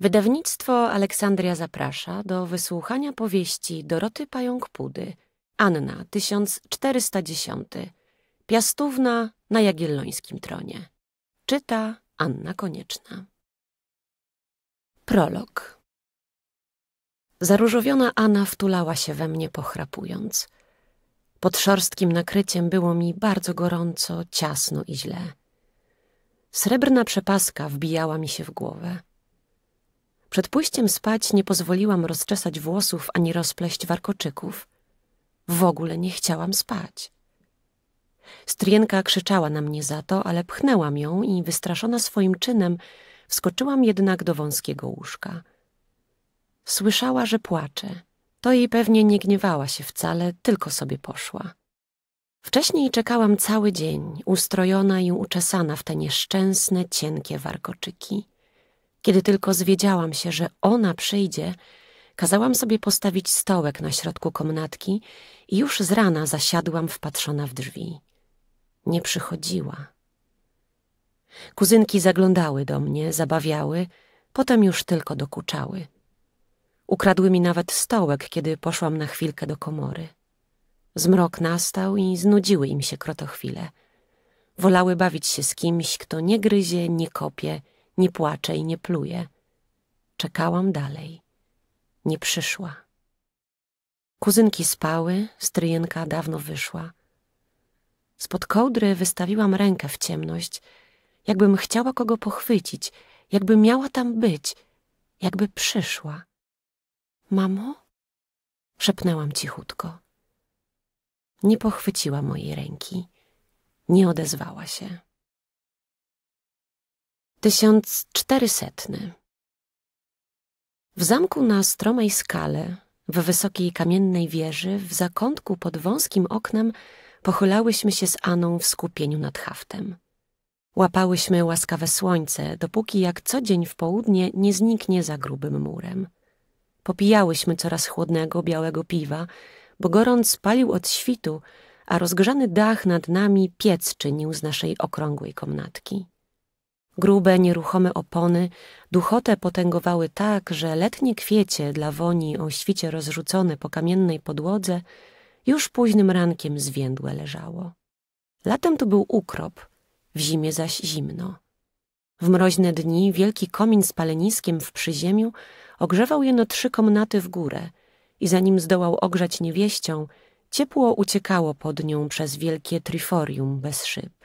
Wydawnictwo Aleksandria zaprasza do wysłuchania powieści Doroty Pająk-Pudy, Anna 1410, Piastówna na Jagiellońskim tronie. Czyta Anna Konieczna. Prolog Zaróżowiona Anna wtulała się we mnie pochrapując. Pod szorstkim nakryciem było mi bardzo gorąco, ciasno i źle. Srebrna przepaska wbijała mi się w głowę. Przed pójściem spać nie pozwoliłam rozczesać włosów ani rozpleść warkoczyków. W ogóle nie chciałam spać. Strienka krzyczała na mnie za to, ale pchnęłam ją i wystraszona swoim czynem wskoczyłam jednak do wąskiego łóżka. Słyszała, że płacze. To jej pewnie nie gniewała się wcale, tylko sobie poszła. Wcześniej czekałam cały dzień, ustrojona i uczesana w te nieszczęsne, cienkie warkoczyki. Kiedy tylko zwiedziałam się, że ona przyjdzie, kazałam sobie postawić stołek na środku komnatki i już z rana zasiadłam wpatrzona w drzwi. Nie przychodziła. Kuzynki zaglądały do mnie, zabawiały, potem już tylko dokuczały. Ukradły mi nawet stołek, kiedy poszłam na chwilkę do komory. Zmrok nastał i znudziły im się krotochwile. Wolały bawić się z kimś, kto nie gryzie, nie kopie nie płacze i nie pluje. Czekałam dalej. Nie przyszła. Kuzynki spały, stryjenka dawno wyszła. Spod kołdry wystawiłam rękę w ciemność, jakbym chciała kogo pochwycić, jakby miała tam być, jakby przyszła. Mamo? Szepnęłam cichutko. Nie pochwyciła mojej ręki. Nie odezwała się. 1400. W zamku na stromej skale, w wysokiej kamiennej wieży, w zakątku pod wąskim oknem pochylałyśmy się z Aną w skupieniu nad haftem. Łapałyśmy łaskawe słońce, dopóki jak co dzień w południe nie zniknie za grubym murem. Popijałyśmy coraz chłodnego, białego piwa, bo gorąc palił od świtu, a rozgrzany dach nad nami piec czynił z naszej okrągłej komnatki. Grube, nieruchome opony duchotę potęgowały tak, że letnie kwiecie dla woni o świcie rozrzucone po kamiennej podłodze już późnym rankiem zwiędłe leżało. Latem to był ukrop, w zimie zaś zimno. W mroźne dni wielki komin z paleniskiem w przyziemiu ogrzewał jeno trzy komnaty w górę i zanim zdołał ogrzać niewieścią, ciepło uciekało pod nią przez wielkie triforium bez szyb.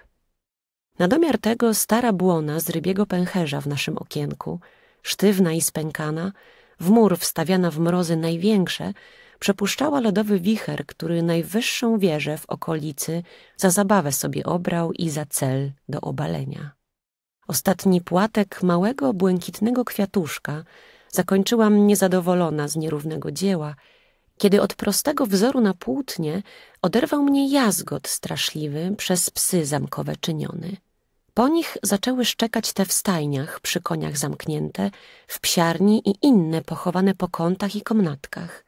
Na domiar tego stara błona z rybiego pęcherza w naszym okienku, sztywna i spękana, w mur wstawiana w mrozy największe, przepuszczała lodowy wicher, który najwyższą wieżę w okolicy za zabawę sobie obrał i za cel do obalenia. Ostatni płatek małego, błękitnego kwiatuszka zakończyłam niezadowolona z nierównego dzieła kiedy od prostego wzoru na płótnie oderwał mnie jazgot straszliwy przez psy zamkowe czyniony. Po nich zaczęły szczekać te w stajniach, przy koniach zamknięte, w psiarni i inne pochowane po kątach i komnatkach.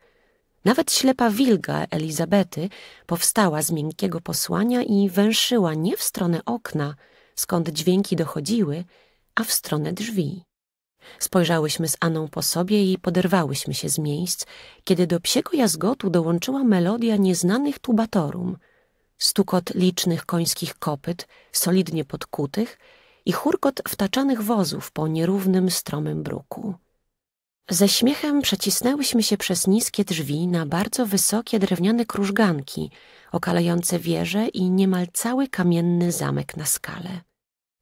Nawet ślepa wilga Elizabety powstała z miękkiego posłania i węszyła nie w stronę okna, skąd dźwięki dochodziły, a w stronę drzwi. Spojrzałyśmy z Aną po sobie i poderwałyśmy się z miejsc, kiedy do psiego jazgotu dołączyła melodia nieznanych tubatorum, stukot licznych końskich kopyt, solidnie podkutych i churkot wtaczanych wozów po nierównym, stromym bruku. Ze śmiechem przecisnęłyśmy się przez niskie drzwi na bardzo wysokie drewniane krużganki, okalające wieże i niemal cały kamienny zamek na skale.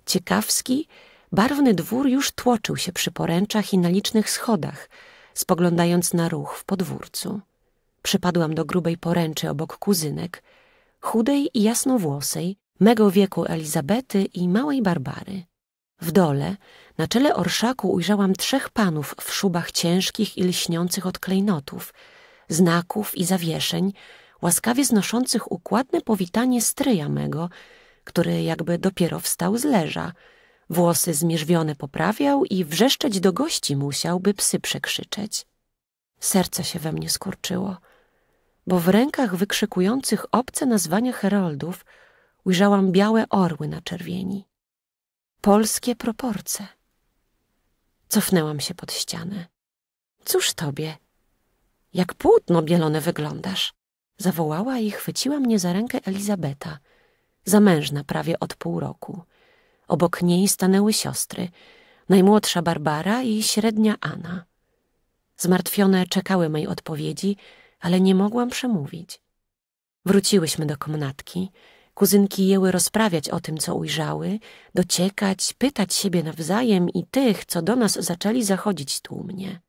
Ciekawski Barwny dwór już tłoczył się przy poręczach i na licznych schodach, spoglądając na ruch w podwórcu. Przypadłam do grubej poręczy obok kuzynek, chudej i jasnowłosej, mego wieku Elizabety i małej Barbary. W dole, na czele orszaku ujrzałam trzech panów w szubach ciężkich i lśniących od klejnotów, znaków i zawieszeń, łaskawie znoszących układne powitanie stryja mego, który jakby dopiero wstał z leża – Włosy zmierzwione poprawiał i wrzeszczeć do gości musiał, by psy przekrzyczeć. Serce się we mnie skurczyło, bo w rękach wykrzykujących obce nazwania heroldów ujrzałam białe orły na czerwieni. Polskie proporcje. Cofnęłam się pod ścianę. Cóż tobie? Jak płótno bielone wyglądasz. Zawołała i chwyciła mnie za rękę Elizabeta, zamężna prawie od pół roku. Obok niej stanęły siostry, najmłodsza Barbara i średnia Anna. Zmartwione czekały mej odpowiedzi, ale nie mogłam przemówić. Wróciłyśmy do komnatki. Kuzynki jęły rozprawiać o tym, co ujrzały, dociekać, pytać siebie nawzajem i tych, co do nas zaczęli zachodzić tłumnie.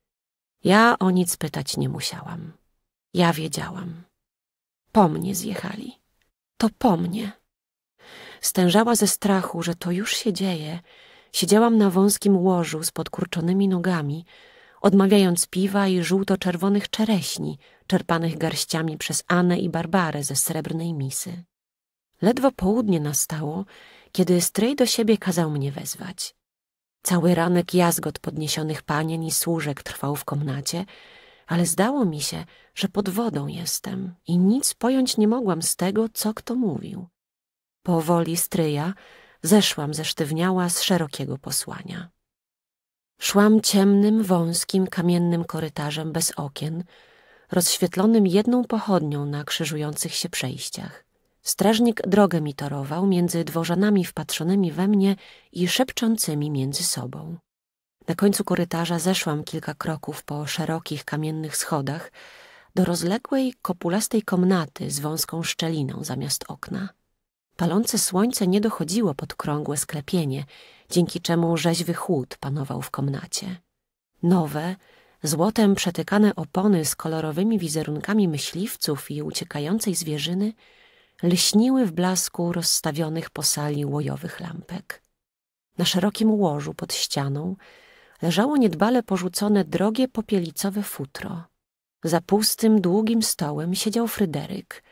Ja o nic pytać nie musiałam. Ja wiedziałam. Po mnie zjechali. To po mnie. Stężała ze strachu, że to już się dzieje. Siedziałam na wąskim łożu z podkurczonymi nogami, odmawiając piwa i żółto-czerwonych czereśni, czerpanych garściami przez Anę i Barbarę ze srebrnej misy. Ledwo południe nastało, kiedy stryj do siebie kazał mnie wezwać. Cały ranek jazgot podniesionych panien i służek trwał w komnacie, ale zdało mi się, że pod wodą jestem i nic pojąć nie mogłam z tego, co kto mówił. Powoli stryja zeszłam ze sztywniała z szerokiego posłania. Szłam ciemnym, wąskim, kamiennym korytarzem bez okien, rozświetlonym jedną pochodnią na krzyżujących się przejściach. Strażnik drogę mi torował między dworzanami wpatrzonymi we mnie i szepczącymi między sobą. Na końcu korytarza zeszłam kilka kroków po szerokich kamiennych schodach do rozległej, kopulastej komnaty z wąską szczeliną zamiast okna. Palące słońce nie dochodziło pod krągłe sklepienie, dzięki czemu rzeźwy chłód panował w komnacie. Nowe, złotem przetykane opony z kolorowymi wizerunkami myśliwców i uciekającej zwierzyny lśniły w blasku rozstawionych po sali łojowych lampek. Na szerokim łożu pod ścianą leżało niedbale porzucone drogie popielicowe futro. Za pustym, długim stołem siedział Fryderyk,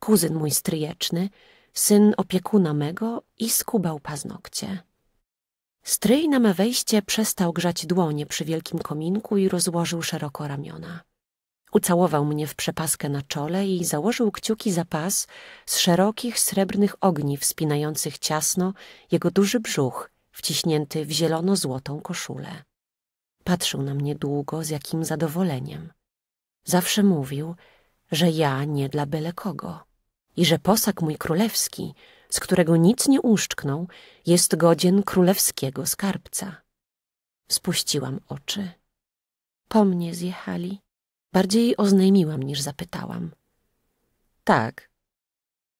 kuzyn mój stryjeczny, syn opiekuna mego, i skubał paznokcie. Stryj na me wejście przestał grzać dłonie przy wielkim kominku i rozłożył szeroko ramiona. Ucałował mnie w przepaskę na czole i założył kciuki za pas z szerokich, srebrnych ogni wspinających ciasno jego duży brzuch, wciśnięty w zielono-złotą koszulę. Patrzył na mnie długo z jakim zadowoleniem. Zawsze mówił, że ja nie dla byle kogo i że posag mój królewski, z którego nic nie uszczknął, jest godzien królewskiego skarbca. Spuściłam oczy. Po mnie zjechali. Bardziej oznajmiłam niż zapytałam. Tak.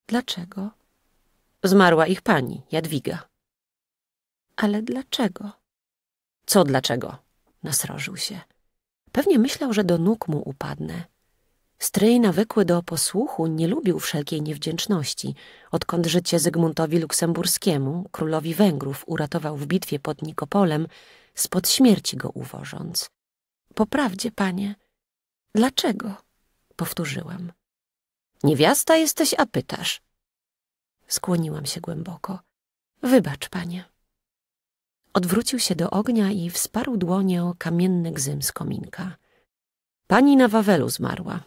Dlaczego? Zmarła ich pani, Jadwiga. Ale dlaczego? Co dlaczego? Nasrożył się. Pewnie myślał, że do nóg mu upadnę. Stryj nawykły do posłuchu nie lubił wszelkiej niewdzięczności, odkąd życie Zygmuntowi Luksemburskiemu, królowi Węgrów, uratował w bitwie pod Nikopolem, spod śmierci go uwożąc. Poprawdzie, panie, dlaczego? Powtórzyłam. Niewiasta jesteś, a pytasz. Skłoniłam się głęboko. Wybacz, panie. Odwrócił się do ognia i wsparł dłonie o kamienny gzym z kominka. Pani na Wawelu zmarła.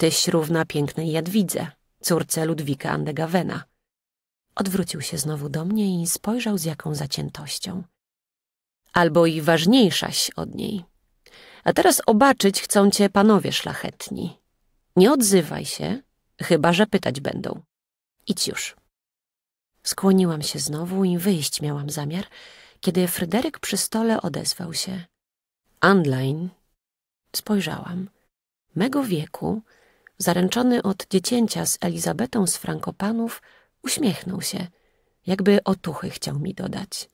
Tyś równa pięknej Jadwidze, córce Ludwika Andegawena. Odwrócił się znowu do mnie i spojrzał z jaką zaciętością. Albo i ważniejszaś od niej. A teraz obaczyć chcą cię panowie szlachetni. Nie odzywaj się, chyba że pytać będą. Idź już. Skłoniłam się znowu i wyjść miałam zamiar, kiedy Fryderyk przy stole odezwał się. Andlein. Spojrzałam. Mego wieku, zaręczony od dziecięcia z Elizabetą z Frankopanów, uśmiechnął się, jakby otuchy chciał mi dodać.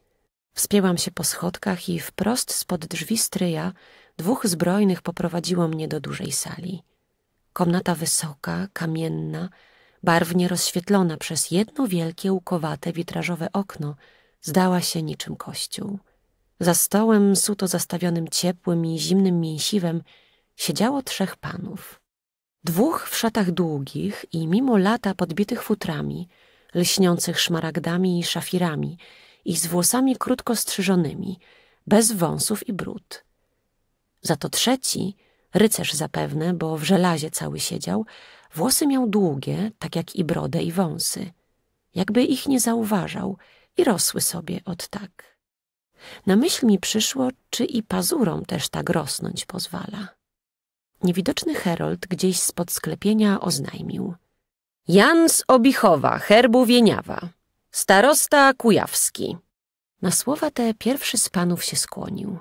Wspięłam się po schodkach i wprost spod drzwi stryja dwóch zbrojnych poprowadziło mnie do dużej sali. Komnata wysoka, kamienna, barwnie rozświetlona przez jedno wielkie łukowate witrażowe okno, zdała się niczym kościół. Za stołem suto zastawionym ciepłym i zimnym mięsiwem siedziało trzech panów. Dwóch w szatach długich i mimo lata podbitych futrami, lśniących szmaragdami i szafirami i z włosami krótko strzyżonymi, bez wąsów i brud. Za to trzeci, rycerz zapewne, bo w żelazie cały siedział, włosy miał długie, tak jak i brodę i wąsy. Jakby ich nie zauważał i rosły sobie od tak. Na myśl mi przyszło, czy i pazurom też tak rosnąć pozwala. Niewidoczny herold gdzieś spod sklepienia oznajmił. Jan z Obichowa, herbu Wieniawa, starosta kujawski. Na słowa te pierwszy z panów się skłonił.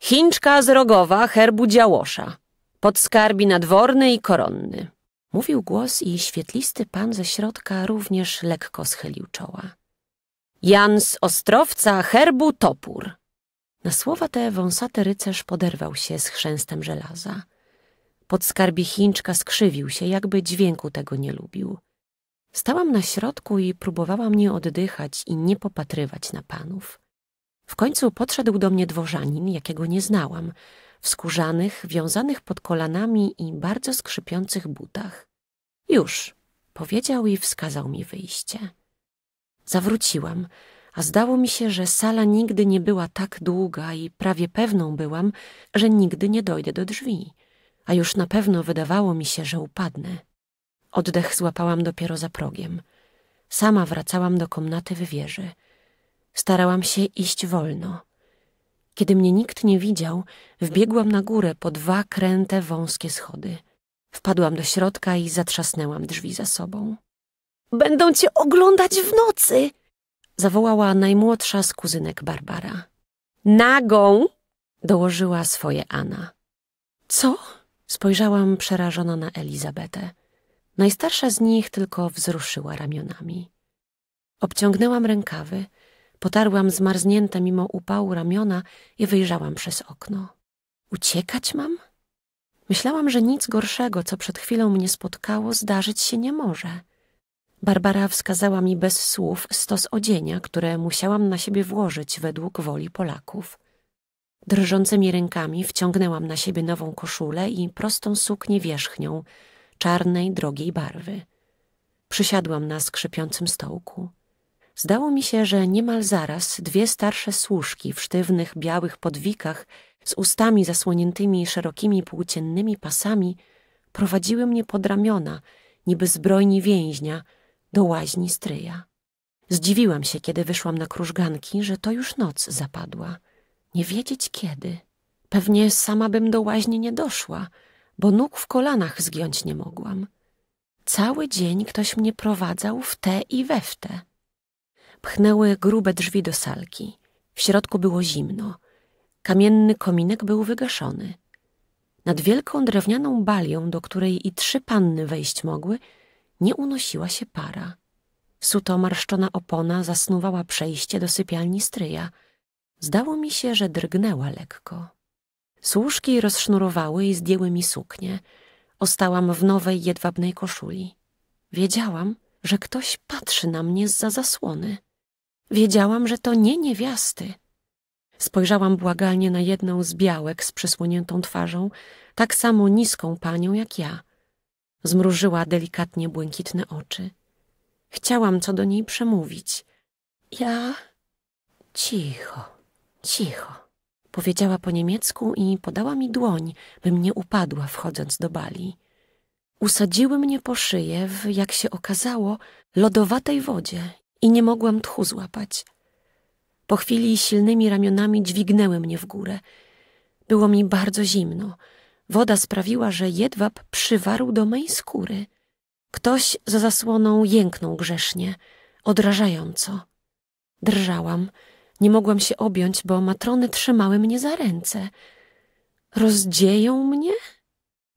Chińczka z Rogowa, herbu Działosza, podskarbi nadworny i koronny. Mówił głos i świetlisty pan ze środka również lekko schylił czoła. Jan z Ostrowca, herbu Topór. Na słowa te wąsaty rycerz poderwał się z chrzęstem żelaza. Podskarbie Chińczka skrzywił się, jakby dźwięku tego nie lubił. Stałam na środku i próbowałam nie oddychać i nie popatrywać na panów. W końcu podszedł do mnie dworzanin, jakiego nie znałam, w skórzanych, wiązanych pod kolanami i bardzo skrzypiących butach. Już, powiedział i wskazał mi wyjście. Zawróciłam, a zdało mi się, że sala nigdy nie była tak długa i prawie pewną byłam, że nigdy nie dojdę do drzwi a już na pewno wydawało mi się, że upadnę. Oddech złapałam dopiero za progiem. Sama wracałam do komnaty w wieży. Starałam się iść wolno. Kiedy mnie nikt nie widział, wbiegłam na górę po dwa kręte, wąskie schody. Wpadłam do środka i zatrzasnęłam drzwi za sobą. Będą cię oglądać w nocy! zawołała najmłodsza z kuzynek Barbara. Nagą! dołożyła swoje Anna. Co? Spojrzałam przerażona na Elizabetę. Najstarsza z nich tylko wzruszyła ramionami. Obciągnęłam rękawy, potarłam zmarznięte mimo upału ramiona i wyjrzałam przez okno. Uciekać mam? Myślałam, że nic gorszego, co przed chwilą mnie spotkało, zdarzyć się nie może. Barbara wskazała mi bez słów stos odzienia, które musiałam na siebie włożyć według woli Polaków. Drżącymi rękami wciągnęłam na siebie nową koszulę i prostą suknię wierzchnią, czarnej, drogiej barwy. Przysiadłam na skrzypiącym stołku. Zdało mi się, że niemal zaraz dwie starsze służki w sztywnych, białych podwikach z ustami zasłoniętymi szerokimi płóciennymi pasami prowadziły mnie pod ramiona, niby zbrojni więźnia, do łaźni stryja. Zdziwiłam się, kiedy wyszłam na krużganki, że to już noc zapadła. Nie wiedzieć kiedy. Pewnie sama bym do łaźni nie doszła, bo nóg w kolanach zgiąć nie mogłam. Cały dzień ktoś mnie prowadzał w te i we w te. Pchnęły grube drzwi do salki. W środku było zimno. Kamienny kominek był wygaszony. Nad wielką drewnianą balią, do której i trzy panny wejść mogły, nie unosiła się para. Suto marszczona opona zasnuwała przejście do sypialni stryja – Zdało mi się, że drgnęła lekko. Służki rozsznurowały i zdjęły mi suknię. Ostałam w nowej, jedwabnej koszuli. Wiedziałam, że ktoś patrzy na mnie z za zasłony. Wiedziałam, że to nie niewiasty. Spojrzałam błagalnie na jedną z białek z przysłoniętą twarzą, tak samo niską panią jak ja. Zmrużyła delikatnie błękitne oczy. Chciałam co do niej przemówić. Ja... cicho. Cicho, powiedziała po niemiecku i podała mi dłoń, bym nie upadła wchodząc do bali. Usadziły mnie po szyję w, jak się okazało, lodowatej wodzie i nie mogłam tchu złapać. Po chwili silnymi ramionami dźwignęły mnie w górę. Było mi bardzo zimno. Woda sprawiła, że jedwab przywarł do mej skóry. Ktoś za zasłoną jęknął grzesznie, odrażająco. Drżałam. Nie mogłam się objąć, bo matrony trzymały mnie za ręce. Rozdzieją mnie?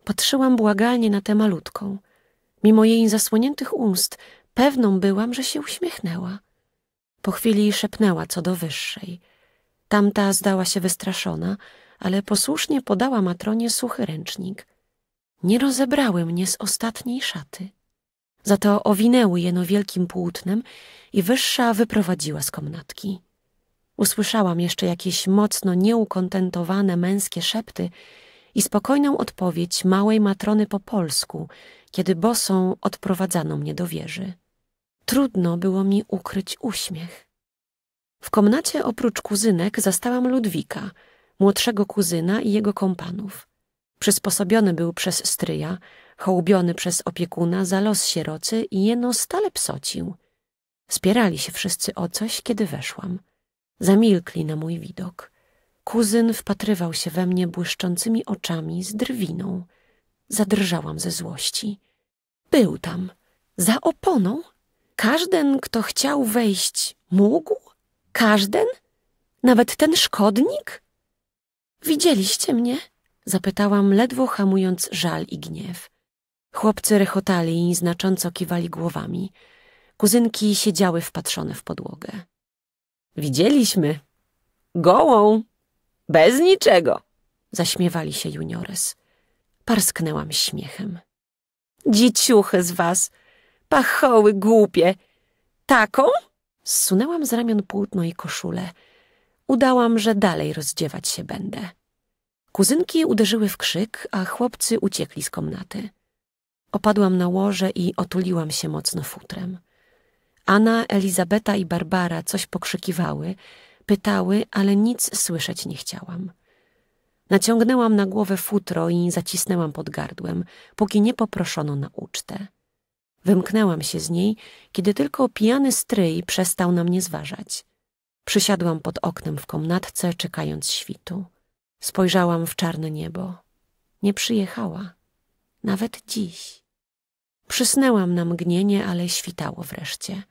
Patrzyłam błagalnie na tę malutką. Mimo jej zasłoniętych ust, pewną byłam, że się uśmiechnęła. Po chwili szepnęła co do wyższej. Tamta zdała się wystraszona, ale posłusznie podała matronie suchy ręcznik. Nie rozebrały mnie z ostatniej szaty. Za to owinęły jeno wielkim płótnem i wyższa wyprowadziła z komnatki. Usłyszałam jeszcze jakieś mocno nieukontentowane męskie szepty i spokojną odpowiedź małej matrony po polsku, kiedy bosą odprowadzano mnie do wieży. Trudno było mi ukryć uśmiech. W komnacie oprócz kuzynek zastałam Ludwika, młodszego kuzyna i jego kompanów. Przysposobiony był przez stryja, hołubiony przez opiekuna za los sierocy i jeno stale psocił. Spierali się wszyscy o coś, kiedy weszłam. Zamilkli na mój widok. Kuzyn wpatrywał się we mnie błyszczącymi oczami z drwiną. Zadrżałam ze złości. Był tam. Za oponą? Każden, kto chciał wejść, mógł? Każden? Nawet ten szkodnik? Widzieliście mnie? Zapytałam, ledwo hamując żal i gniew. Chłopcy rechotali i znacząco kiwali głowami. Kuzynki siedziały wpatrzone w podłogę. Widzieliśmy. Gołą. Bez niczego. Zaśmiewali się juniores. Parsknęłam śmiechem. Dziciuchy z was. Pachoły głupie. Taką? Zsunęłam z ramion płótno i koszulę. Udałam, że dalej rozdziewać się będę. Kuzynki uderzyły w krzyk, a chłopcy uciekli z komnaty. Opadłam na łoże i otuliłam się mocno futrem. Anna, Elizabeta i Barbara coś pokrzykiwały, pytały, ale nic słyszeć nie chciałam. Naciągnęłam na głowę futro i zacisnęłam pod gardłem, póki nie poproszono na ucztę. Wymknęłam się z niej, kiedy tylko pijany stryj przestał na mnie zważać. Przysiadłam pod oknem w komnatce, czekając świtu. Spojrzałam w czarne niebo. Nie przyjechała. Nawet dziś. Przysnęłam na mgnienie, ale świtało wreszcie.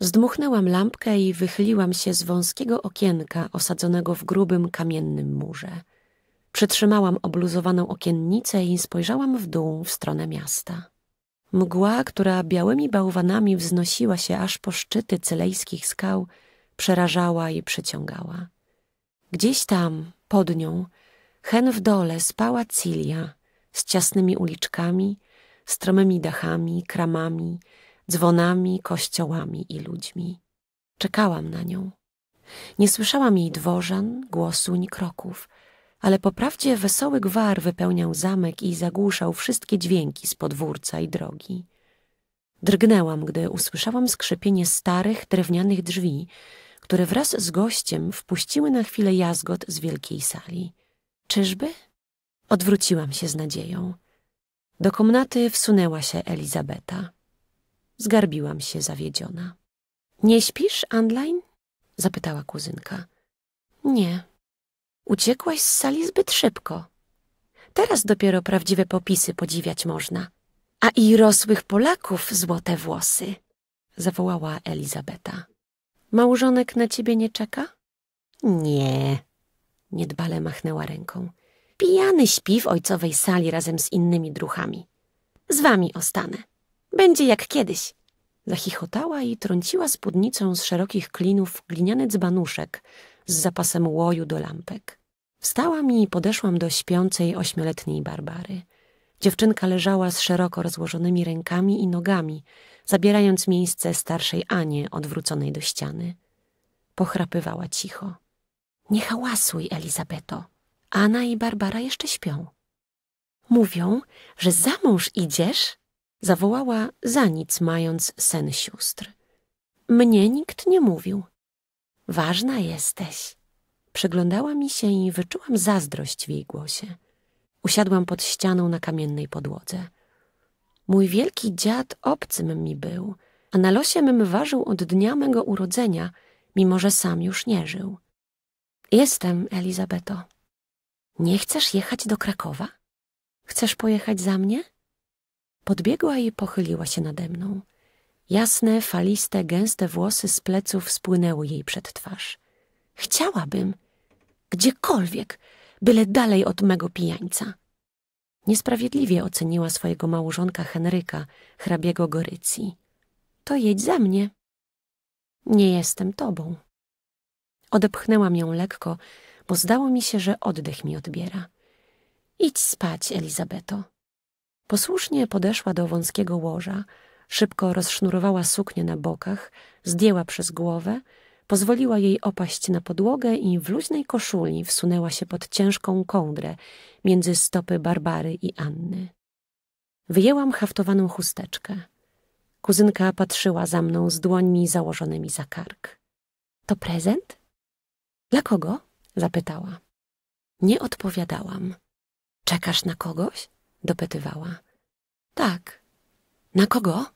Zdmuchnęłam lampkę i wychyliłam się z wąskiego okienka osadzonego w grubym kamiennym murze. Przytrzymałam obluzowaną okiennicę i spojrzałam w dół w stronę miasta. Mgła, która białymi bałwanami wznosiła się aż po szczyty cylejskich skał, przerażała i przyciągała. Gdzieś tam, pod nią, hen w dole spała Cilia, z ciasnymi uliczkami, stromymi dachami, kramami, dzwonami, kościołami i ludźmi. Czekałam na nią. Nie słyszałam jej dworzan, głosu ni kroków, ale poprawdzie wesoły gwar wypełniał zamek i zagłuszał wszystkie dźwięki z podwórca i drogi. Drgnęłam, gdy usłyszałam skrzypienie starych, drewnianych drzwi, które wraz z gościem wpuściły na chwilę jazgot z wielkiej sali. Czyżby? Odwróciłam się z nadzieją. Do komnaty wsunęła się Elizabeta. Zgarbiłam się zawiedziona. Nie śpisz, Andline? zapytała kuzynka. Nie. Uciekłaś z sali zbyt szybko. Teraz dopiero prawdziwe popisy podziwiać można. A i rosłych Polaków złote włosy, zawołała Elizabeta. Małżonek na ciebie nie czeka? Nie, niedbale machnęła ręką. Pijany śpi w ojcowej sali razem z innymi druchami. Z wami ostanę. Będzie jak kiedyś. Zachichotała i trąciła spódnicą z szerokich klinów gliniany dzbanuszek z zapasem łoju do lampek. Wstałam i podeszłam do śpiącej ośmioletniej Barbary. Dziewczynka leżała z szeroko rozłożonymi rękami i nogami, zabierając miejsce starszej Anie odwróconej do ściany. Pochrapywała cicho. Nie hałasuj, Elizabeto. Ana i Barbara jeszcze śpią. Mówią, że za mąż idziesz? Zawołała za nic mając sen sióstr. Mnie nikt nie mówił. Ważna jesteś. Przyglądała mi się i wyczułam zazdrość w jej głosie. Usiadłam pod ścianą na kamiennej podłodze. Mój wielki dziad obcym mi był, a na losie mym ważył od dnia mego urodzenia, mimo że sam już nie żył. Jestem, Elizabeto. Nie chcesz jechać do Krakowa? Chcesz pojechać za mnie? Podbiegła i pochyliła się nade mną. Jasne, faliste, gęste włosy z pleców spłynęły jej przed twarz. Chciałabym, gdziekolwiek, byle dalej od mego pijańca. Niesprawiedliwie oceniła swojego małżonka Henryka, hrabiego Gorycji. To jedź za mnie. Nie jestem tobą. Odepchnęłam ją lekko, bo zdało mi się, że oddech mi odbiera. Idź spać, Elizabeto. Posłusznie podeszła do wąskiego łoża, szybko rozsznurowała suknię na bokach, zdjęła przez głowę, pozwoliła jej opaść na podłogę i w luźnej koszuli wsunęła się pod ciężką kołdrę między stopy Barbary i Anny. Wyjęłam haftowaną chusteczkę. Kuzynka patrzyła za mną z dłońmi założonymi za kark. To prezent? Dla kogo? zapytała. Nie odpowiadałam. Czekasz na kogoś? dopytywała. Tak. Na kogo?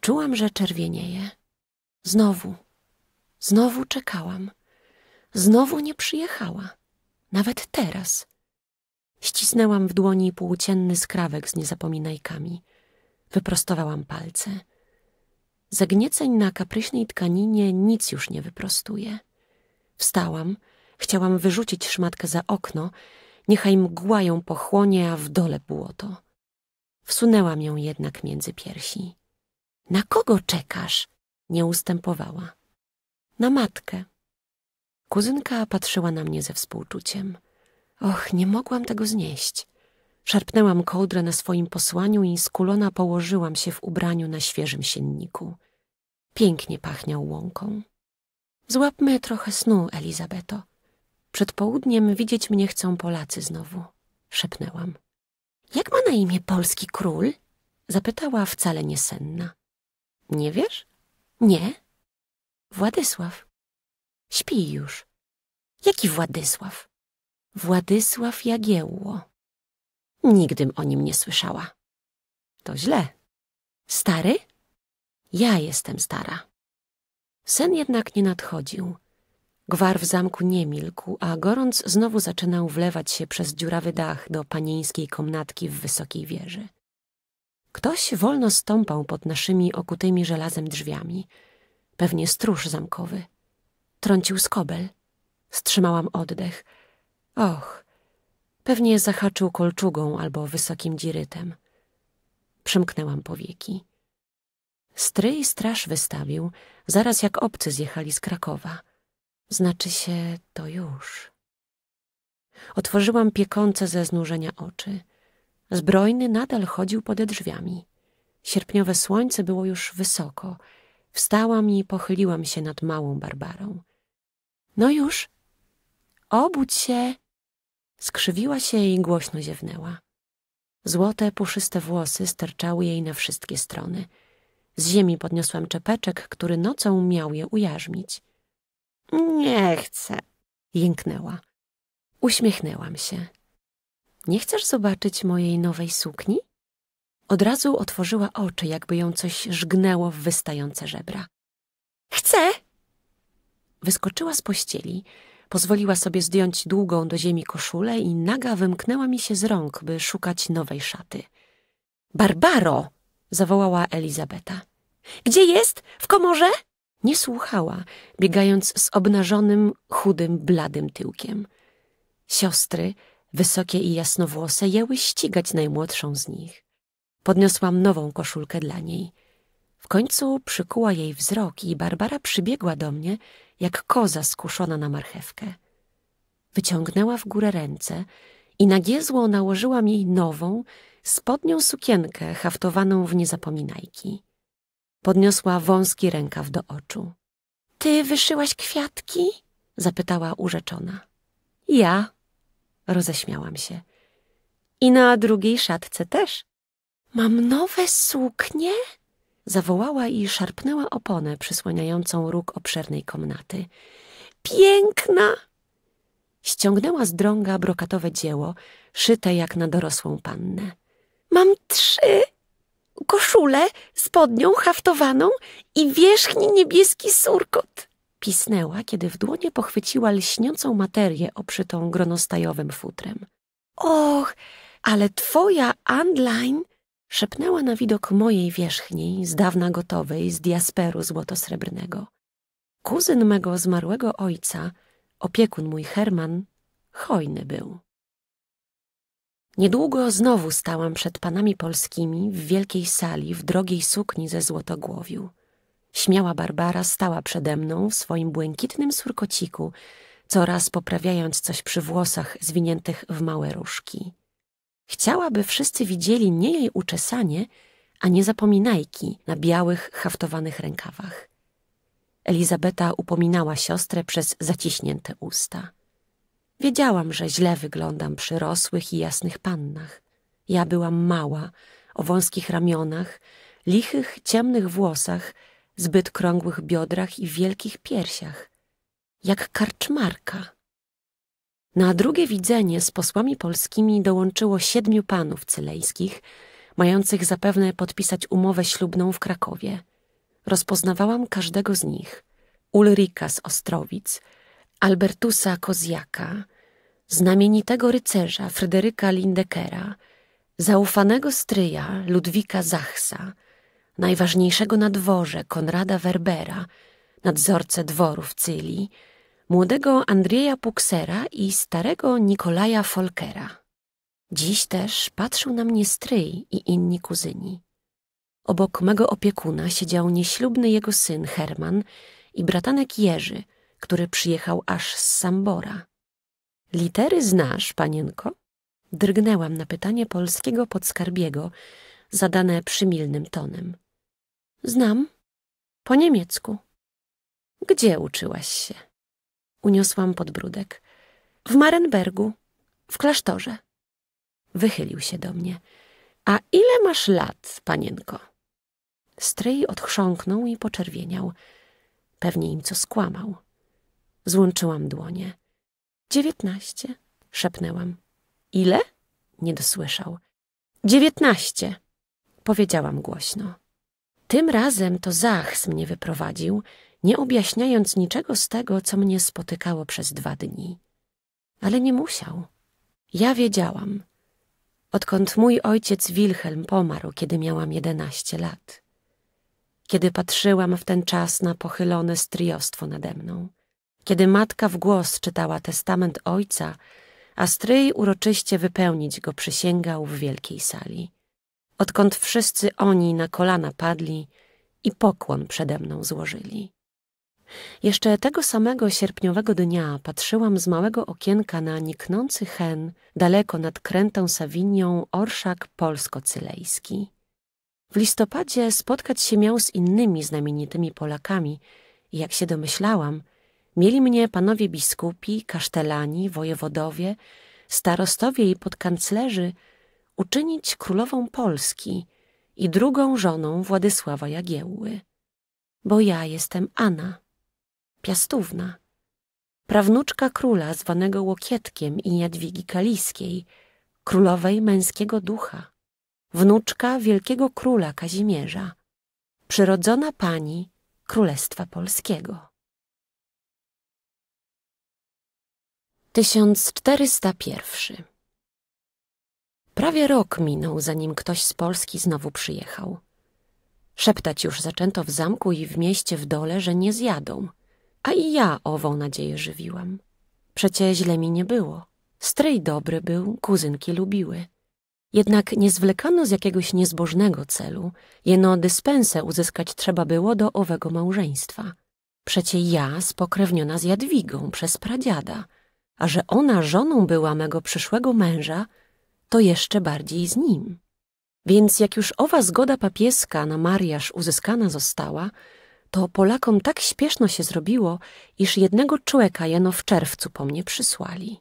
Czułam, że czerwienieje. Znowu. Znowu czekałam. Znowu nie przyjechała. Nawet teraz. Ścisnęłam w dłoni półcienny skrawek z niezapominajkami. Wyprostowałam palce. Zagnieceń na kapryśnej tkaninie nic już nie wyprostuje. Wstałam, chciałam wyrzucić szmatkę za okno, Niechaj mgła ją pochłonie, a w dole błoto. Wsunęłam ją jednak między piersi. Na kogo czekasz? Nie ustępowała. Na matkę. Kuzynka patrzyła na mnie ze współczuciem. Och, nie mogłam tego znieść. Szarpnęłam kołdrę na swoim posłaniu i skulona położyłam się w ubraniu na świeżym sienniku. Pięknie pachniał łąką. Złapmy trochę snu, Elizabeto. Przed południem widzieć mnie chcą Polacy znowu, szepnęłam. Jak ma na imię polski król? Zapytała wcale niesenna. Nie wiesz? Nie. Władysław. Śpi już. Jaki Władysław? Władysław Jagiełło. Nigdym o nim nie słyszała. To źle. Stary? Ja jestem stara. Sen jednak nie nadchodził. Gwar w zamku nie milkł, a gorąc znowu zaczynał wlewać się przez dziurawy dach do panieńskiej komnatki w wysokiej wieży. Ktoś wolno stąpał pod naszymi okutymi żelazem drzwiami. Pewnie stróż zamkowy. Trącił skobel. Strzymałam oddech. Och, pewnie zahaczył kolczugą albo wysokim dzirytem. Przymknęłam powieki. Stryj straż wystawił, zaraz jak obcy zjechali z Krakowa – znaczy się to już. Otworzyłam piekące ze znużenia oczy. Zbrojny nadal chodził pode drzwiami. Sierpniowe słońce było już wysoko. Wstałam i pochyliłam się nad małą Barbarą. No już, obudź się! Skrzywiła się i głośno ziewnęła. Złote, puszyste włosy sterczały jej na wszystkie strony. Z ziemi podniosłam czepeczek, który nocą miał je ujarzmić. Nie chcę, jęknęła. Uśmiechnęłam się. Nie chcesz zobaczyć mojej nowej sukni? Od razu otworzyła oczy, jakby ją coś żgnęło w wystające żebra. Chcę! Wyskoczyła z pościeli, pozwoliła sobie zdjąć długą do ziemi koszulę i naga wymknęła mi się z rąk, by szukać nowej szaty. Barbaro! zawołała Elizabeta. Gdzie jest? W komorze? Nie słuchała, biegając z obnażonym, chudym, bladym tyłkiem. Siostry, wysokie i jasnowłose, jęły ścigać najmłodszą z nich. Podniosłam nową koszulkę dla niej. W końcu przykuła jej wzrok i Barbara przybiegła do mnie, jak koza skuszona na marchewkę. Wyciągnęła w górę ręce i na giezło nałożyłam jej nową, spodnią sukienkę haftowaną w niezapominajki. Podniosła wąski rękaw do oczu. Ty wyszyłaś kwiatki? Zapytała urzeczona. Ja? Roześmiałam się. I na drugiej szatce też? Mam nowe suknie? Zawołała i szarpnęła oponę przysłaniającą róg obszernej komnaty. Piękna! Ściągnęła z drąga brokatowe dzieło, szyte jak na dorosłą pannę. Mam trzy! koszulę spodnią haftowaną i wierzchni niebieski surkot. Pisnęła, kiedy w dłonie pochwyciła lśniącą materię oprzytą gronostajowym futrem. Och, ale twoja Andline szepnęła na widok mojej wierzchni, z dawna gotowej, z diasperu złoto-srebrnego. Kuzyn mego zmarłego ojca, opiekun mój Herman, hojny był. Niedługo znowu stałam przed panami polskimi w wielkiej sali w drogiej sukni ze złotogłowiu. Śmiała Barbara stała przede mną w swoim błękitnym surkociku, coraz poprawiając coś przy włosach zwiniętych w małe różki. Chciałaby wszyscy widzieli nie jej uczesanie, a nie zapominajki na białych, haftowanych rękawach. Elizabeta upominała siostrę przez zaciśnięte usta. Wiedziałam, że źle wyglądam przy rosłych i jasnych pannach. Ja byłam mała, o wąskich ramionach, lichych, ciemnych włosach, zbyt krągłych biodrach i wielkich piersiach, jak karczmarka. Na drugie widzenie z posłami polskimi dołączyło siedmiu panów cylejskich, mających zapewne podpisać umowę ślubną w Krakowie. Rozpoznawałam każdego z nich. Ulrika z Ostrowic – Albertusa Kozjaka, znamienitego rycerza Fryderyka Lindekera, zaufanego stryja Ludwika Zachsa, najważniejszego na dworze Konrada Werbera, nadzorcę dworów Cyli, młodego Andrieja Puksera i starego Nikolaja Folkera. Dziś też patrzył na mnie stryj i inni kuzyni. Obok mego opiekuna siedział nieślubny jego syn Herman i bratanek Jerzy, który przyjechał aż z Sambora. Litery znasz, panienko? Drgnęłam na pytanie polskiego podskarbiego, zadane przymilnym tonem. Znam. Po niemiecku. Gdzie uczyłaś się? Uniosłam podbródek. W Marenbergu, w klasztorze. Wychylił się do mnie. A ile masz lat, panienko? Stryj odchrząknął i poczerwieniał. Pewnie im co skłamał. Złączyłam dłonie. Dziewiętnaście, szepnęłam. Ile? Nie dosłyszał. Dziewiętnaście, powiedziałam głośno. Tym razem to Zach mnie wyprowadził, nie objaśniając niczego z tego, co mnie spotykało przez dwa dni. Ale nie musiał. Ja wiedziałam. Odkąd mój ojciec Wilhelm pomarł, kiedy miałam jedenaście lat. Kiedy patrzyłam w ten czas na pochylone stryjostwo nade mną – kiedy matka w głos czytała testament ojca, a stryj uroczyście wypełnić go przysięgał w wielkiej sali. Odkąd wszyscy oni na kolana padli i pokłon przede mną złożyli. Jeszcze tego samego sierpniowego dnia patrzyłam z małego okienka na niknący hen daleko nad krętą Sawinią orszak polsko-cylejski. W listopadzie spotkać się miał z innymi znamienitymi Polakami i jak się domyślałam – Mieli mnie panowie biskupi, kasztelani, wojewodowie, starostowie i podkanclerzy uczynić królową Polski i drugą żoną Władysława Jagiełły. Bo ja jestem Anna, piastówna, prawnuczka króla zwanego Łokietkiem i Jadwigi Kaliskiej, królowej męskiego ducha, wnuczka wielkiego króla Kazimierza, przyrodzona pani Królestwa Polskiego. 1401 Prawie rok minął, zanim ktoś z Polski znowu przyjechał. Szeptać już zaczęto w zamku i w mieście w dole, że nie zjadą. A i ja ową nadzieję żywiłam. Przecie źle mi nie było. Stryj dobry był, kuzynki lubiły. Jednak nie zwlekano z jakiegoś niezbożnego celu. Jeno dyspensę uzyskać trzeba było do owego małżeństwa. Przecie ja spokrewniona z Jadwigą przez pradziada – a że ona żoną była mego przyszłego męża, to jeszcze bardziej z nim. Więc jak już owa zgoda papieska na mariaż uzyskana została, to Polakom tak śpieszno się zrobiło, iż jednego człeka jeno w czerwcu po mnie przysłali.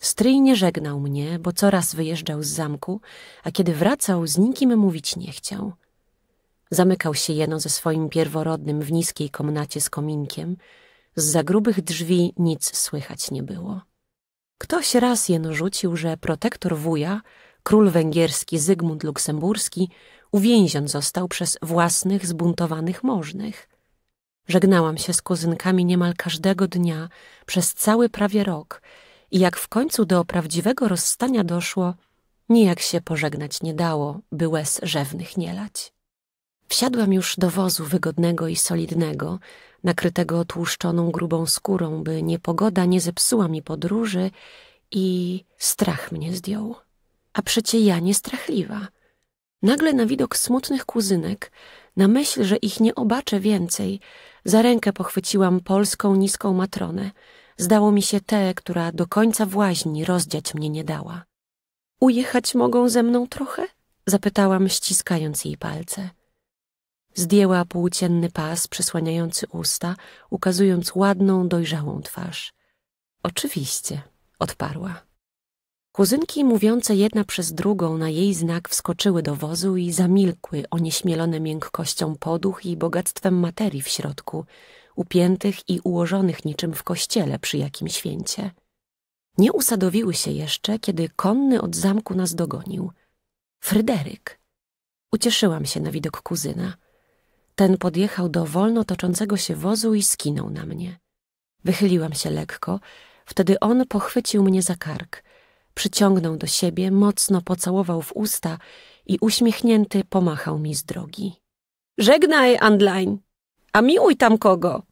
Stryj nie żegnał mnie, bo coraz wyjeżdżał z zamku, a kiedy wracał, z nikim mówić nie chciał. Zamykał się jeno ze swoim pierworodnym w niskiej komnacie z kominkiem, z za grubych drzwi nic słychać nie było. Ktoś raz jeno rzucił, że protektor wuja, król węgierski Zygmunt Luksemburski, uwięzion został przez własnych zbuntowanych możnych. Żegnałam się z kuzynkami niemal każdego dnia, przez cały prawie rok i jak w końcu do prawdziwego rozstania doszło, nijak się pożegnać nie dało, by łez rzewnych nie lać. Wsiadłam już do wozu wygodnego i solidnego, nakrytego tłuszczoną grubą skórą, by niepogoda nie zepsuła mi podróży i strach mnie zdjął. A przecie ja niestrachliwa. Nagle na widok smutnych kuzynek, na myśl, że ich nie obaczę więcej, za rękę pochwyciłam polską niską matronę. Zdało mi się tę, która do końca właźni rozdziać mnie nie dała. Ujechać mogą ze mną trochę? Zapytałam, ściskając jej palce. Zdjęła płócienny pas przysłaniający usta, ukazując ładną, dojrzałą twarz. Oczywiście, odparła. Kuzynki mówiące jedna przez drugą na jej znak wskoczyły do wozu i zamilkły, onieśmielone miękkością poduch i bogactwem materii w środku, upiętych i ułożonych niczym w kościele przy jakim święcie. Nie usadowiły się jeszcze, kiedy konny od zamku nas dogonił. Fryderyk. Ucieszyłam się na widok kuzyna. Ten podjechał do wolno toczącego się wozu i skinął na mnie. Wychyliłam się lekko, wtedy on pochwycił mnie za kark, przyciągnął do siebie, mocno pocałował w usta i uśmiechnięty pomachał mi z drogi. Żegnaj, Andlein, a miłuj tam kogo.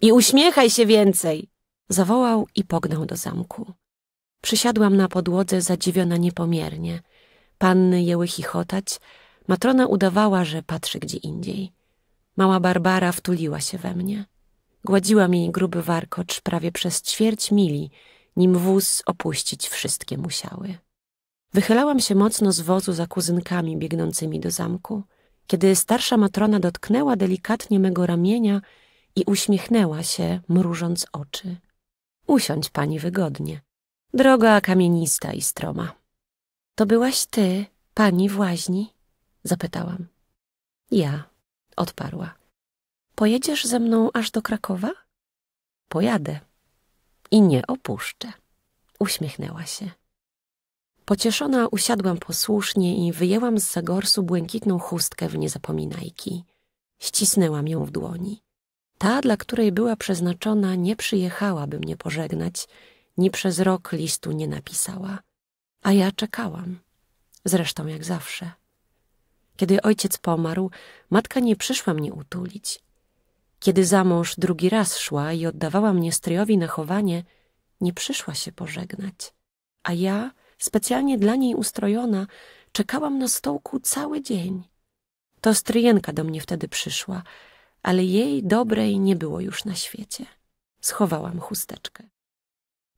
I uśmiechaj się więcej, zawołał i pognał do zamku. Przysiadłam na podłodze zadziwiona niepomiernie. Panny jęły chichotać, matrona udawała, że patrzy gdzie indziej. Mała Barbara wtuliła się we mnie. Gładziła mi gruby warkocz prawie przez ćwierć mili, nim wóz opuścić wszystkie musiały. Wychylałam się mocno z wozu za kuzynkami biegnącymi do zamku, kiedy starsza matrona dotknęła delikatnie mego ramienia i uśmiechnęła się, mrużąc oczy. Usiądź pani wygodnie. Droga kamienista i stroma. To byłaś ty, pani w łaźni? Zapytałam. Ja odparła. Pojedziesz ze mną aż do Krakowa? Pojadę i nie opuszczę. Uśmiechnęła się. Pocieszona usiadłam posłusznie i wyjęłam z zagorsu błękitną chustkę w niezapominajki. Ścisnęłam ją w dłoni. Ta, dla której była przeznaczona, nie przyjechała, by mnie pożegnać, ni przez rok listu nie napisała. A ja czekałam. Zresztą jak zawsze. Kiedy ojciec pomarł, matka nie przyszła mnie utulić. Kiedy za mąż drugi raz szła i oddawała mnie stryjowi na chowanie, nie przyszła się pożegnać. A ja, specjalnie dla niej ustrojona, czekałam na stołku cały dzień. To stryjenka do mnie wtedy przyszła, ale jej dobrej nie było już na świecie. Schowałam chusteczkę.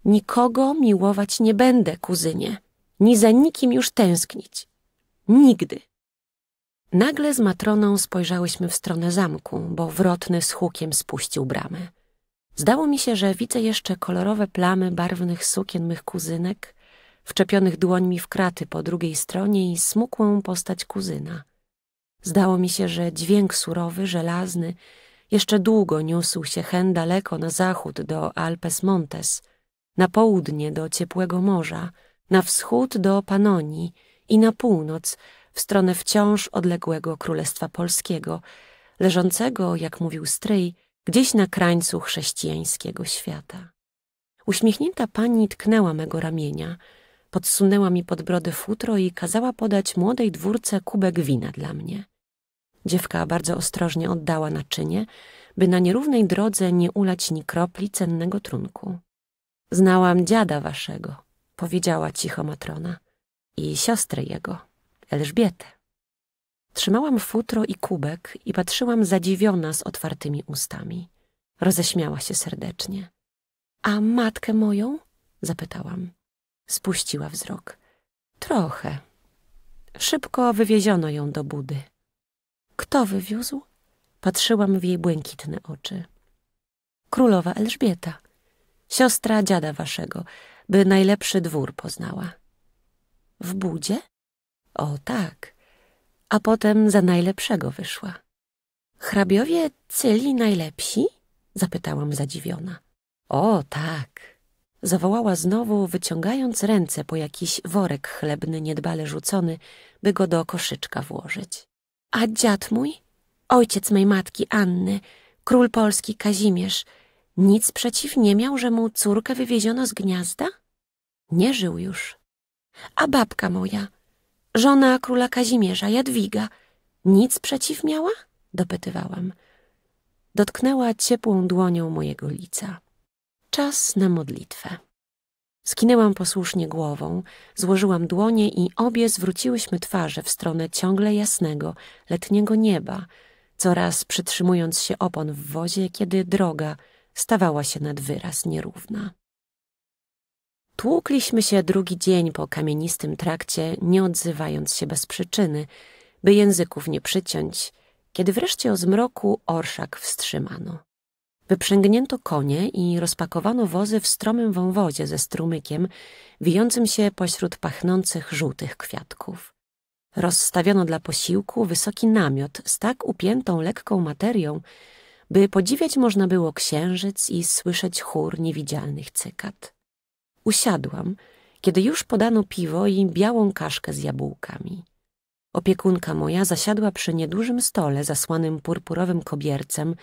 Nikogo miłować nie będę, kuzynie, ni za nikim już tęsknić. Nigdy. Nagle z matroną spojrzałyśmy w stronę zamku, bo wrotny z hukiem spuścił bramę. Zdało mi się, że widzę jeszcze kolorowe plamy barwnych sukien mych kuzynek, wczepionych dłońmi w kraty po drugiej stronie i smukłą postać kuzyna. Zdało mi się, że dźwięk surowy, żelazny, jeszcze długo niósł się hen daleko na zachód do Alpes Montes, na południe do ciepłego morza, na wschód do Panonii i na północ w stronę wciąż odległego Królestwa Polskiego, leżącego, jak mówił stryj, gdzieś na krańcu chrześcijańskiego świata. Uśmiechnięta pani tknęła mego ramienia, podsunęła mi pod brodę futro i kazała podać młodej dwórce kubek wina dla mnie. Dziewka bardzo ostrożnie oddała naczynie, by na nierównej drodze nie ulać ni kropli cennego trunku. Znałam dziada waszego, powiedziała cicho matrona, i siostry jego. Elżbietę. Trzymałam futro i kubek i patrzyłam zadziwiona z otwartymi ustami. Roześmiała się serdecznie. A matkę moją? zapytałam. Spuściła wzrok. Trochę. Szybko wywieziono ją do budy. Kto wywiózł? Patrzyłam w jej błękitne oczy. Królowa Elżbieta, siostra dziada waszego, by najlepszy dwór poznała. W budzie? O tak. A potem za najlepszego wyszła. Hrabiowie Cyli najlepsi? Zapytałam zadziwiona. O tak. Zawołała znowu, wyciągając ręce po jakiś worek chlebny niedbale rzucony, by go do koszyczka włożyć. A dziad mój? Ojciec mej matki Anny, król polski Kazimierz, nic przeciw nie miał, że mu córkę wywieziono z gniazda? Nie żył już. A babka moja, Żona króla Kazimierza, Jadwiga, nic przeciw miała? Dopytywałam. Dotknęła ciepłą dłonią mojego lica. Czas na modlitwę. Skinęłam posłusznie głową, złożyłam dłonie i obie zwróciłyśmy twarze w stronę ciągle jasnego, letniego nieba, coraz przytrzymując się opon w wozie, kiedy droga stawała się nad wyraz nierówna. Tłukliśmy się drugi dzień po kamienistym trakcie, nie odzywając się bez przyczyny, by języków nie przyciąć, kiedy wreszcie o zmroku orszak wstrzymano. Wyprzęgnięto konie i rozpakowano wozy w stromym wąwozie ze strumykiem, wijącym się pośród pachnących żółtych kwiatków. Rozstawiono dla posiłku wysoki namiot z tak upiętą lekką materią, by podziwiać można było księżyc i słyszeć chór niewidzialnych cykat. Usiadłam, kiedy już podano piwo i białą kaszkę z jabłkami. Opiekunka moja zasiadła przy niedużym stole zasłanym purpurowym kobiercem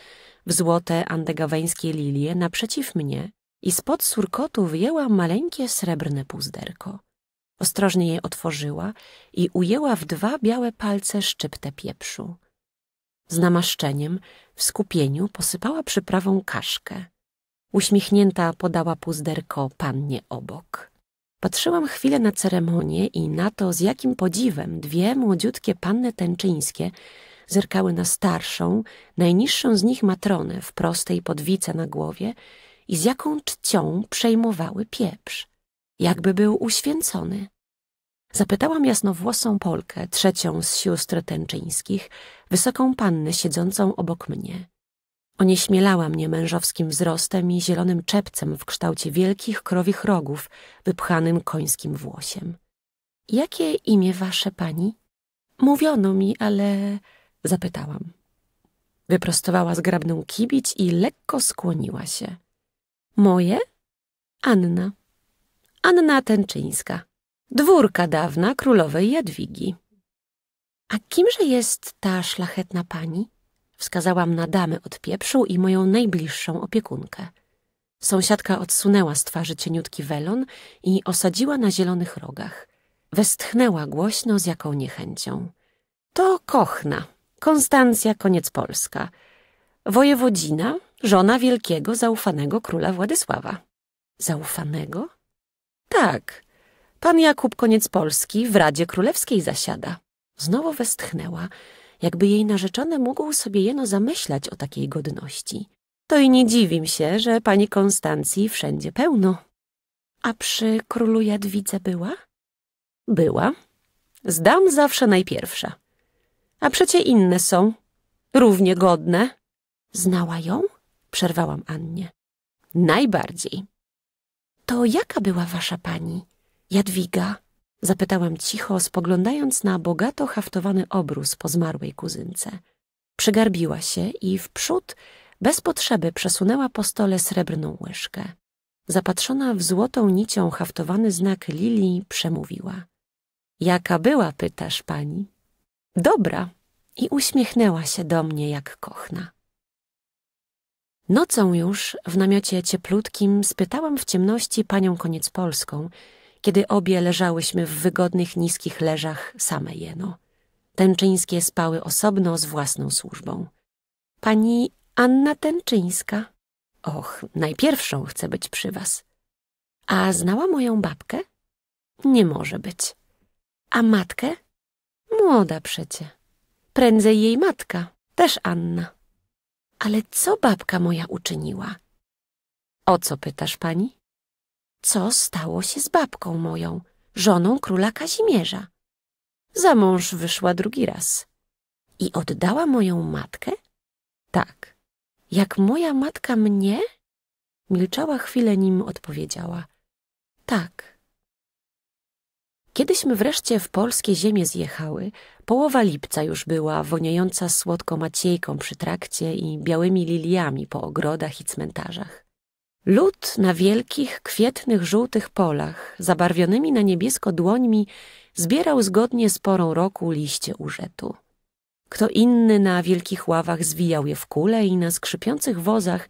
w złote andegaweńskie lilie naprzeciw mnie i spod surkotu wyjęła maleńkie srebrne puzderko. Ostrożnie je otworzyła i ujęła w dwa białe palce szczyptę pieprzu. Z namaszczeniem, w skupieniu posypała przyprawą kaszkę. Uśmiechnięta podała puzderko pannie obok. Patrzyłam chwilę na ceremonię i na to, z jakim podziwem dwie młodziutkie panny tęczyńskie zerkały na starszą, najniższą z nich matronę w prostej podwice na głowie i z jaką czcią przejmowały pieprz, jakby był uświęcony. Zapytałam jasnowłosą Polkę, trzecią z sióstr tęczyńskich, wysoką pannę siedzącą obok mnie – Onieśmielała mnie mężowskim wzrostem i zielonym czepcem w kształcie wielkich krowich rogów, wypchanym końskim włosiem. Jakie imię wasze pani? Mówiono mi, ale... zapytałam. Wyprostowała zgrabną kibić i lekko skłoniła się. Moje? Anna. Anna Tęczyńska. Dwórka dawna królowej Jadwigi. A kimże jest ta szlachetna pani? Wskazałam na damę od pieprzu i moją najbliższą opiekunkę. Sąsiadka odsunęła z twarzy cieniutki welon i osadziła na zielonych rogach. Westchnęła głośno z jaką niechęcią. To Kochna, Konstancja Koniec Polska, wojewodzina, żona wielkiego, zaufanego króla Władysława. Zaufanego? Tak, pan Jakub Koniec Polski w Radzie Królewskiej zasiada. Znowu westchnęła jakby jej narzeczony mógł sobie jeno zamyślać o takiej godności. To i nie dziwim się, że pani Konstancji wszędzie pełno. A przy królu Jadwidze była? Była. Zdam zawsze najpierwsza. A przecie inne są. Równie godne. Znała ją? Przerwałam Annie. Najbardziej. To jaka była wasza pani? Jadwiga? Zapytałam cicho, spoglądając na bogato haftowany obrus po zmarłej kuzynce. Przygarbiła się i wprzód, bez potrzeby, przesunęła po stole srebrną łyżkę. Zapatrzona w złotą nicią haftowany znak lilii, przemówiła. Jaka była, pytasz pani? Dobra. I uśmiechnęła się do mnie jak kochna. Nocą już w namiocie cieplutkim spytałam w ciemności panią koniec polską, kiedy obie leżałyśmy w wygodnych, niskich leżach same jeno. Tęczyńskie spały osobno z własną służbą. Pani Anna Tęczyńska. Och, najpierwszą chcę być przy was. A znała moją babkę? Nie może być. A matkę? Młoda przecie. Prędzej jej matka, też Anna. Ale co babka moja uczyniła? O co pytasz pani? co stało się z babką moją, żoną króla Kazimierza. Za mąż wyszła drugi raz. I oddała moją matkę? Tak. Jak moja matka mnie? Milczała chwilę, nim odpowiedziała. Tak. Kiedyśmy wreszcie w polskie ziemie zjechały, połowa lipca już była, woniejąca słodko maciejką przy trakcie i białymi liliami po ogrodach i cmentarzach. Lud na wielkich, kwietnych, żółtych polach, zabarwionymi na niebiesko dłońmi, zbierał zgodnie z porą roku liście urzetu. Kto inny na wielkich ławach zwijał je w kule i na skrzypiących wozach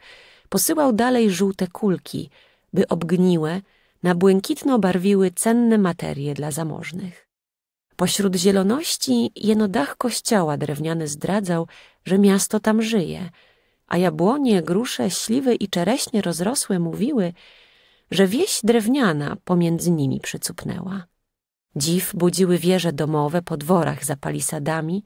posyłał dalej żółte kulki, by obgniłe na błękitno barwiły cenne materie dla zamożnych. Pośród zieloności jeno dach kościoła drewniany zdradzał, że miasto tam żyje – a jabłonie, grusze, śliwy i czereśnie rozrosłe mówiły, że wieś drewniana pomiędzy nimi przycupnęła. Dziw budziły wieże domowe po dworach za palisadami,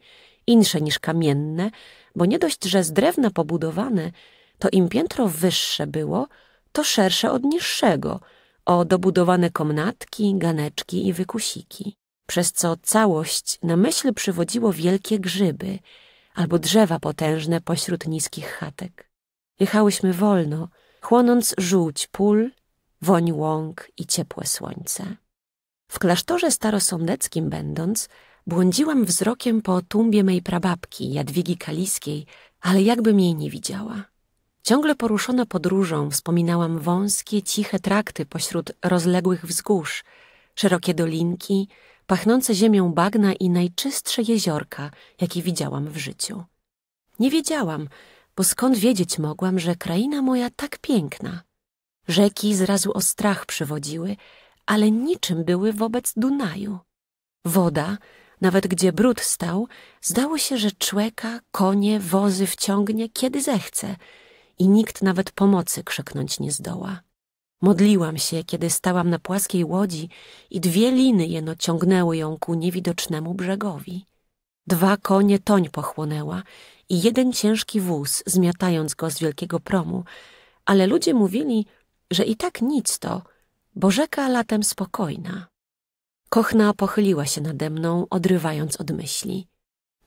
insze niż kamienne, bo nie dość, że z drewna pobudowane, to im piętro wyższe było, to szersze od niższego, o dobudowane komnatki, ganeczki i wykusiki, przez co całość na myśl przywodziło wielkie grzyby – albo drzewa potężne pośród niskich chatek. Jechałyśmy wolno, chłonąc żółć pól, woń łąk i ciepłe słońce. W klasztorze starosądeckim będąc, błądziłam wzrokiem po tumbie mej prababki, Jadwigi Kaliskiej, ale jakbym jej nie widziała. Ciągle poruszona podróżą wspominałam wąskie, ciche trakty pośród rozległych wzgórz, szerokie dolinki, pachnące ziemią bagna i najczystsze jeziorka, jakie widziałam w życiu. Nie wiedziałam, bo skąd wiedzieć mogłam, że kraina moja tak piękna. Rzeki zrazu o strach przywodziły, ale niczym były wobec Dunaju. Woda, nawet gdzie brud stał, zdało się, że człeka, konie, wozy wciągnie, kiedy zechce i nikt nawet pomocy krzyknąć nie zdoła. Modliłam się, kiedy stałam na płaskiej łodzi i dwie liny jeno ciągnęły ją ku niewidocznemu brzegowi. Dwa konie toń pochłonęła i jeden ciężki wóz, zmiatając go z wielkiego promu, ale ludzie mówili, że i tak nic to, bo rzeka latem spokojna. Kochna pochyliła się nade mną, odrywając od myśli.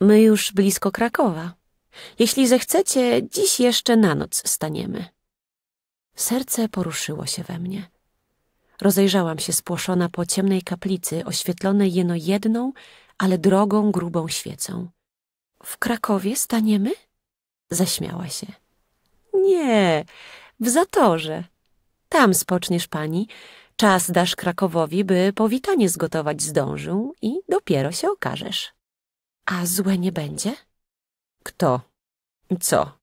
My już blisko Krakowa. Jeśli zechcecie, dziś jeszcze na noc staniemy. Serce poruszyło się we mnie. Rozejrzałam się spłoszona po ciemnej kaplicy, oświetlonej jeno jedną, ale drogą, grubą świecą. W Krakowie staniemy? Zaśmiała się. Nie, w Zatorze. Tam spoczniesz pani, czas dasz Krakowowi, by powitanie zgotować zdążył i dopiero się okażesz. A złe nie będzie? Kto? Co?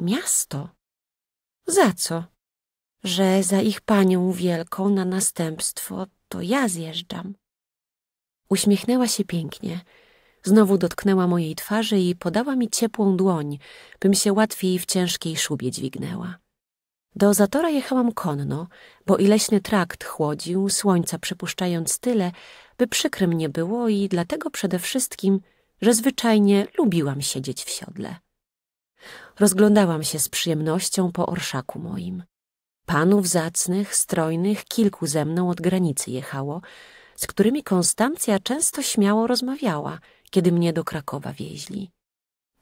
Miasto. Za co? że za ich panią wielką na następstwo to ja zjeżdżam. Uśmiechnęła się pięknie. Znowu dotknęła mojej twarzy i podała mi ciepłą dłoń, bym się łatwiej w ciężkiej szubie dźwignęła. Do zatora jechałam konno, bo i leśny trakt chłodził, słońca przypuszczając tyle, by przykrym nie było i dlatego przede wszystkim, że zwyczajnie lubiłam siedzieć w siodle. Rozglądałam się z przyjemnością po orszaku moim. Panów zacnych, strojnych, kilku ze mną od granicy jechało, z którymi Konstancja często śmiało rozmawiała, kiedy mnie do Krakowa wieźli.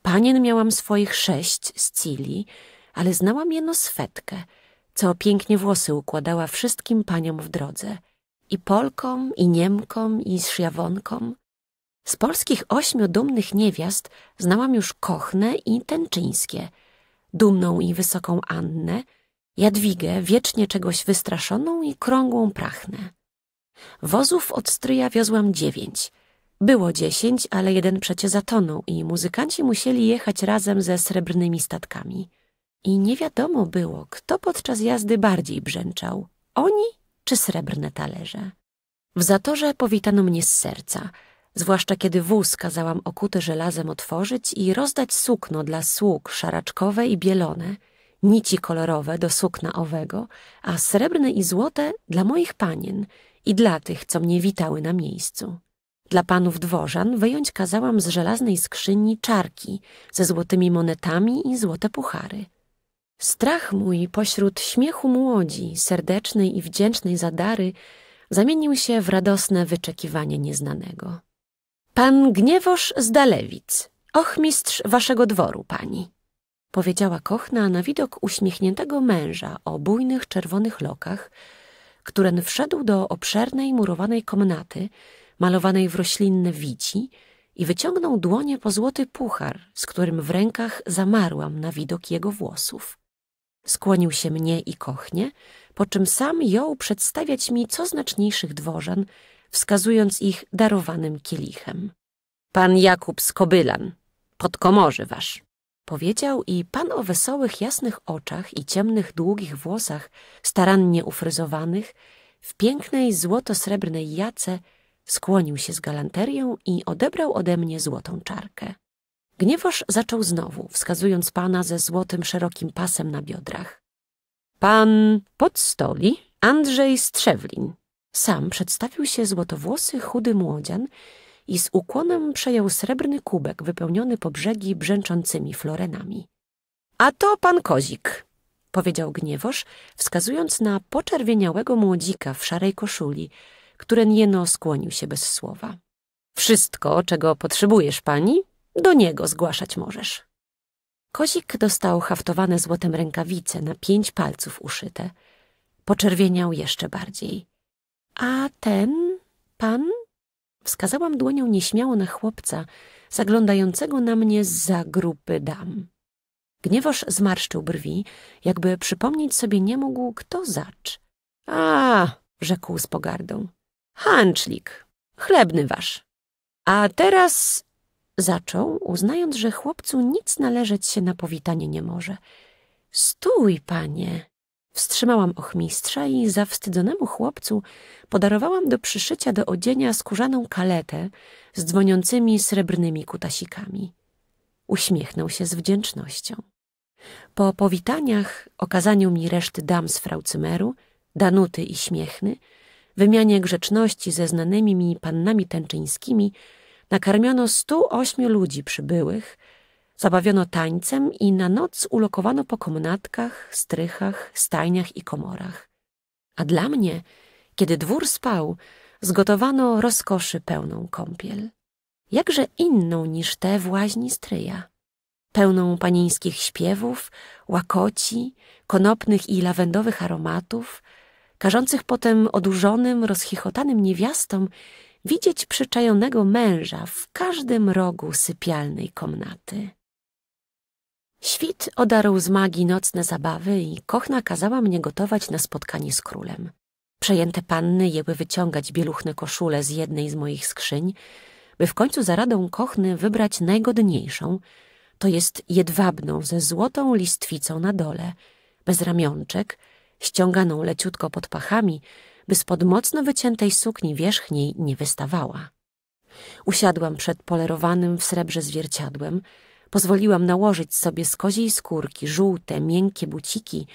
Panien miałam swoich sześć z Cili, ale znałam jeno swetkę, co pięknie włosy układała wszystkim paniom w drodze. I Polkom, i Niemkom, i Szjawonkom. Z polskich ośmiu dumnych niewiast znałam już Kochne i Tęczyńskie, dumną i wysoką Annę, Jadwigę, wiecznie czegoś wystraszoną i krągłą prachnę. Wozów od stryja wiozłam dziewięć. Było dziesięć, ale jeden przecie zatonął i muzykanci musieli jechać razem ze srebrnymi statkami. I nie wiadomo było, kto podczas jazdy bardziej brzęczał, oni czy srebrne talerze. W zatorze powitano mnie z serca, zwłaszcza kiedy wóz kazałam okuty żelazem otworzyć i rozdać sukno dla sług szaraczkowe i bielone – nici kolorowe do sukna owego, a srebrne i złote dla moich panien i dla tych, co mnie witały na miejscu. Dla panów dworzan wyjąć kazałam z żelaznej skrzyni czarki ze złotymi monetami i złote puchary. Strach mój pośród śmiechu młodzi, serdecznej i wdzięcznej za dary, zamienił się w radosne wyczekiwanie nieznanego. Pan Gniewosz z Dalewic, ochmistrz waszego dworu, pani powiedziała Kochna na widok uśmiechniętego męża o bujnych czerwonych lokach, który wszedł do obszernej murowanej komnaty malowanej w roślinne wici i wyciągnął dłonie po złoty puchar, z którym w rękach zamarłam na widok jego włosów. Skłonił się mnie i kochnie, po czym sam jął przedstawiać mi co znaczniejszych dworzan, wskazując ich darowanym kielichem. Pan Jakub Skobylan, podkomorzy wasz. Powiedział i pan o wesołych, jasnych oczach i ciemnych, długich włosach, starannie ufryzowanych, w pięknej, złoto-srebrnej jace, skłonił się z galanterią i odebrał ode mnie złotą czarkę. Gniewoż zaczął znowu, wskazując pana ze złotym, szerokim pasem na biodrach. Pan pod stoli Andrzej Strzewlin. Sam przedstawił się złotowłosy, chudy młodzian, i z ukłonem przejął srebrny kubek wypełniony po brzegi brzęczącymi florenami. — A to pan Kozik! — powiedział Gniewosz, wskazując na poczerwieniałego młodzika w szarej koszuli, który jeno skłonił się bez słowa. — Wszystko, czego potrzebujesz pani, do niego zgłaszać możesz. Kozik dostał haftowane złotem rękawice na pięć palców uszyte. Poczerwieniał jeszcze bardziej. — A ten pan? Wskazałam dłonią nieśmiało na chłopca, zaglądającego na mnie za grupy dam. Gniewoż zmarszczył brwi, jakby przypomnieć sobie nie mógł, kto zacz. A, rzekł z pogardą. Hanczlik, chlebny wasz. A teraz zaczął, uznając, że chłopcu nic należeć się na powitanie nie może. Stój, panie, Wstrzymałam ochmistrza i zawstydzonemu chłopcu podarowałam do przyszycia do odzienia skórzaną kaletę z dzwoniącymi srebrnymi kutasikami. Uśmiechnął się z wdzięcznością. Po powitaniach, okazaniu mi reszty dam z fraucymeru, Danuty i Śmiechny, wymianie grzeczności ze znanymi mi pannami tęczyńskimi, nakarmiono stu ośmiu ludzi przybyłych, Zabawiono tańcem i na noc ulokowano po komnatkach, strychach, stajniach i komorach. A dla mnie, kiedy dwór spał, zgotowano rozkoszy pełną kąpiel. Jakże inną niż te w łaźni stryja. Pełną panińskich śpiewów, łakoci, konopnych i lawendowych aromatów, każących potem odurzonym, rozchichotanym niewiastom widzieć przyczajonego męża w każdym rogu sypialnej komnaty. Świt odarł z magii nocne zabawy i kochna kazała mnie gotować na spotkanie z królem. Przejęte panny jęły wyciągać bieluchne koszule z jednej z moich skrzyń, by w końcu za radą kochny wybrać najgodniejszą, to jest jedwabną ze złotą listwicą na dole, bez ramionczek, ściąganą leciutko pod pachami, by spod mocno wyciętej sukni wierzchniej nie wystawała. Usiadłam przed polerowanym w srebrze zwierciadłem, Pozwoliłam nałożyć sobie z koziej skórki żółte, miękkie buciki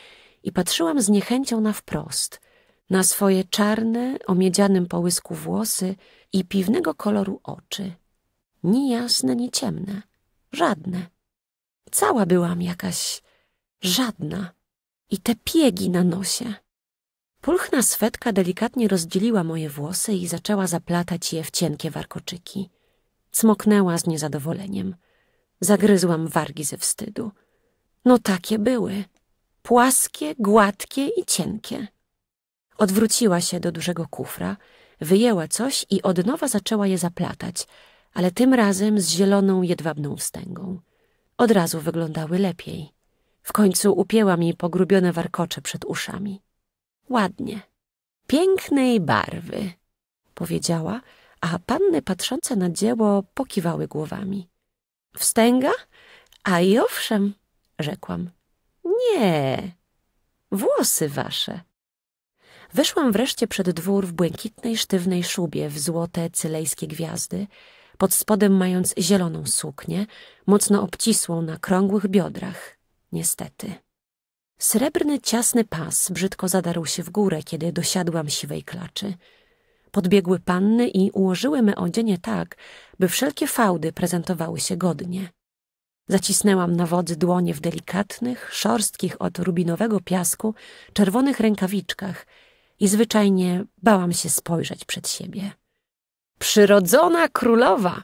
i patrzyłam z niechęcią na wprost, na swoje czarne, o miedzianym połysku włosy i piwnego koloru oczy. Ni jasne, ni ciemne. Żadne. Cała byłam jakaś żadna. I te piegi na nosie. Pulchna swetka delikatnie rozdzieliła moje włosy i zaczęła zaplatać je w cienkie warkoczyki. Cmoknęła z niezadowoleniem – Zagryzłam wargi ze wstydu. No takie były. Płaskie, gładkie i cienkie. Odwróciła się do dużego kufra, wyjęła coś i od nowa zaczęła je zaplatać, ale tym razem z zieloną, jedwabną wstęgą. Od razu wyglądały lepiej. W końcu upięła mi pogrubione warkocze przed uszami. Ładnie. Pięknej barwy, powiedziała, a panny patrzące na dzieło pokiwały głowami wstęga? A i owszem, rzekłam. Nie, włosy wasze. Wyszłam wreszcie przed dwór w błękitnej, sztywnej szubie w złote cylejskie gwiazdy, pod spodem mając zieloną suknię, mocno obcisłą na krągłych biodrach. Niestety. Srebrny, ciasny pas brzydko zadarł się w górę, kiedy dosiadłam siwej klaczy – podbiegły panny i ułożyły me odzienie tak, by wszelkie fałdy prezentowały się godnie. Zacisnęłam na wodzy dłonie w delikatnych, szorstkich od rubinowego piasku, czerwonych rękawiczkach i zwyczajnie bałam się spojrzeć przed siebie. Przyrodzona królowa!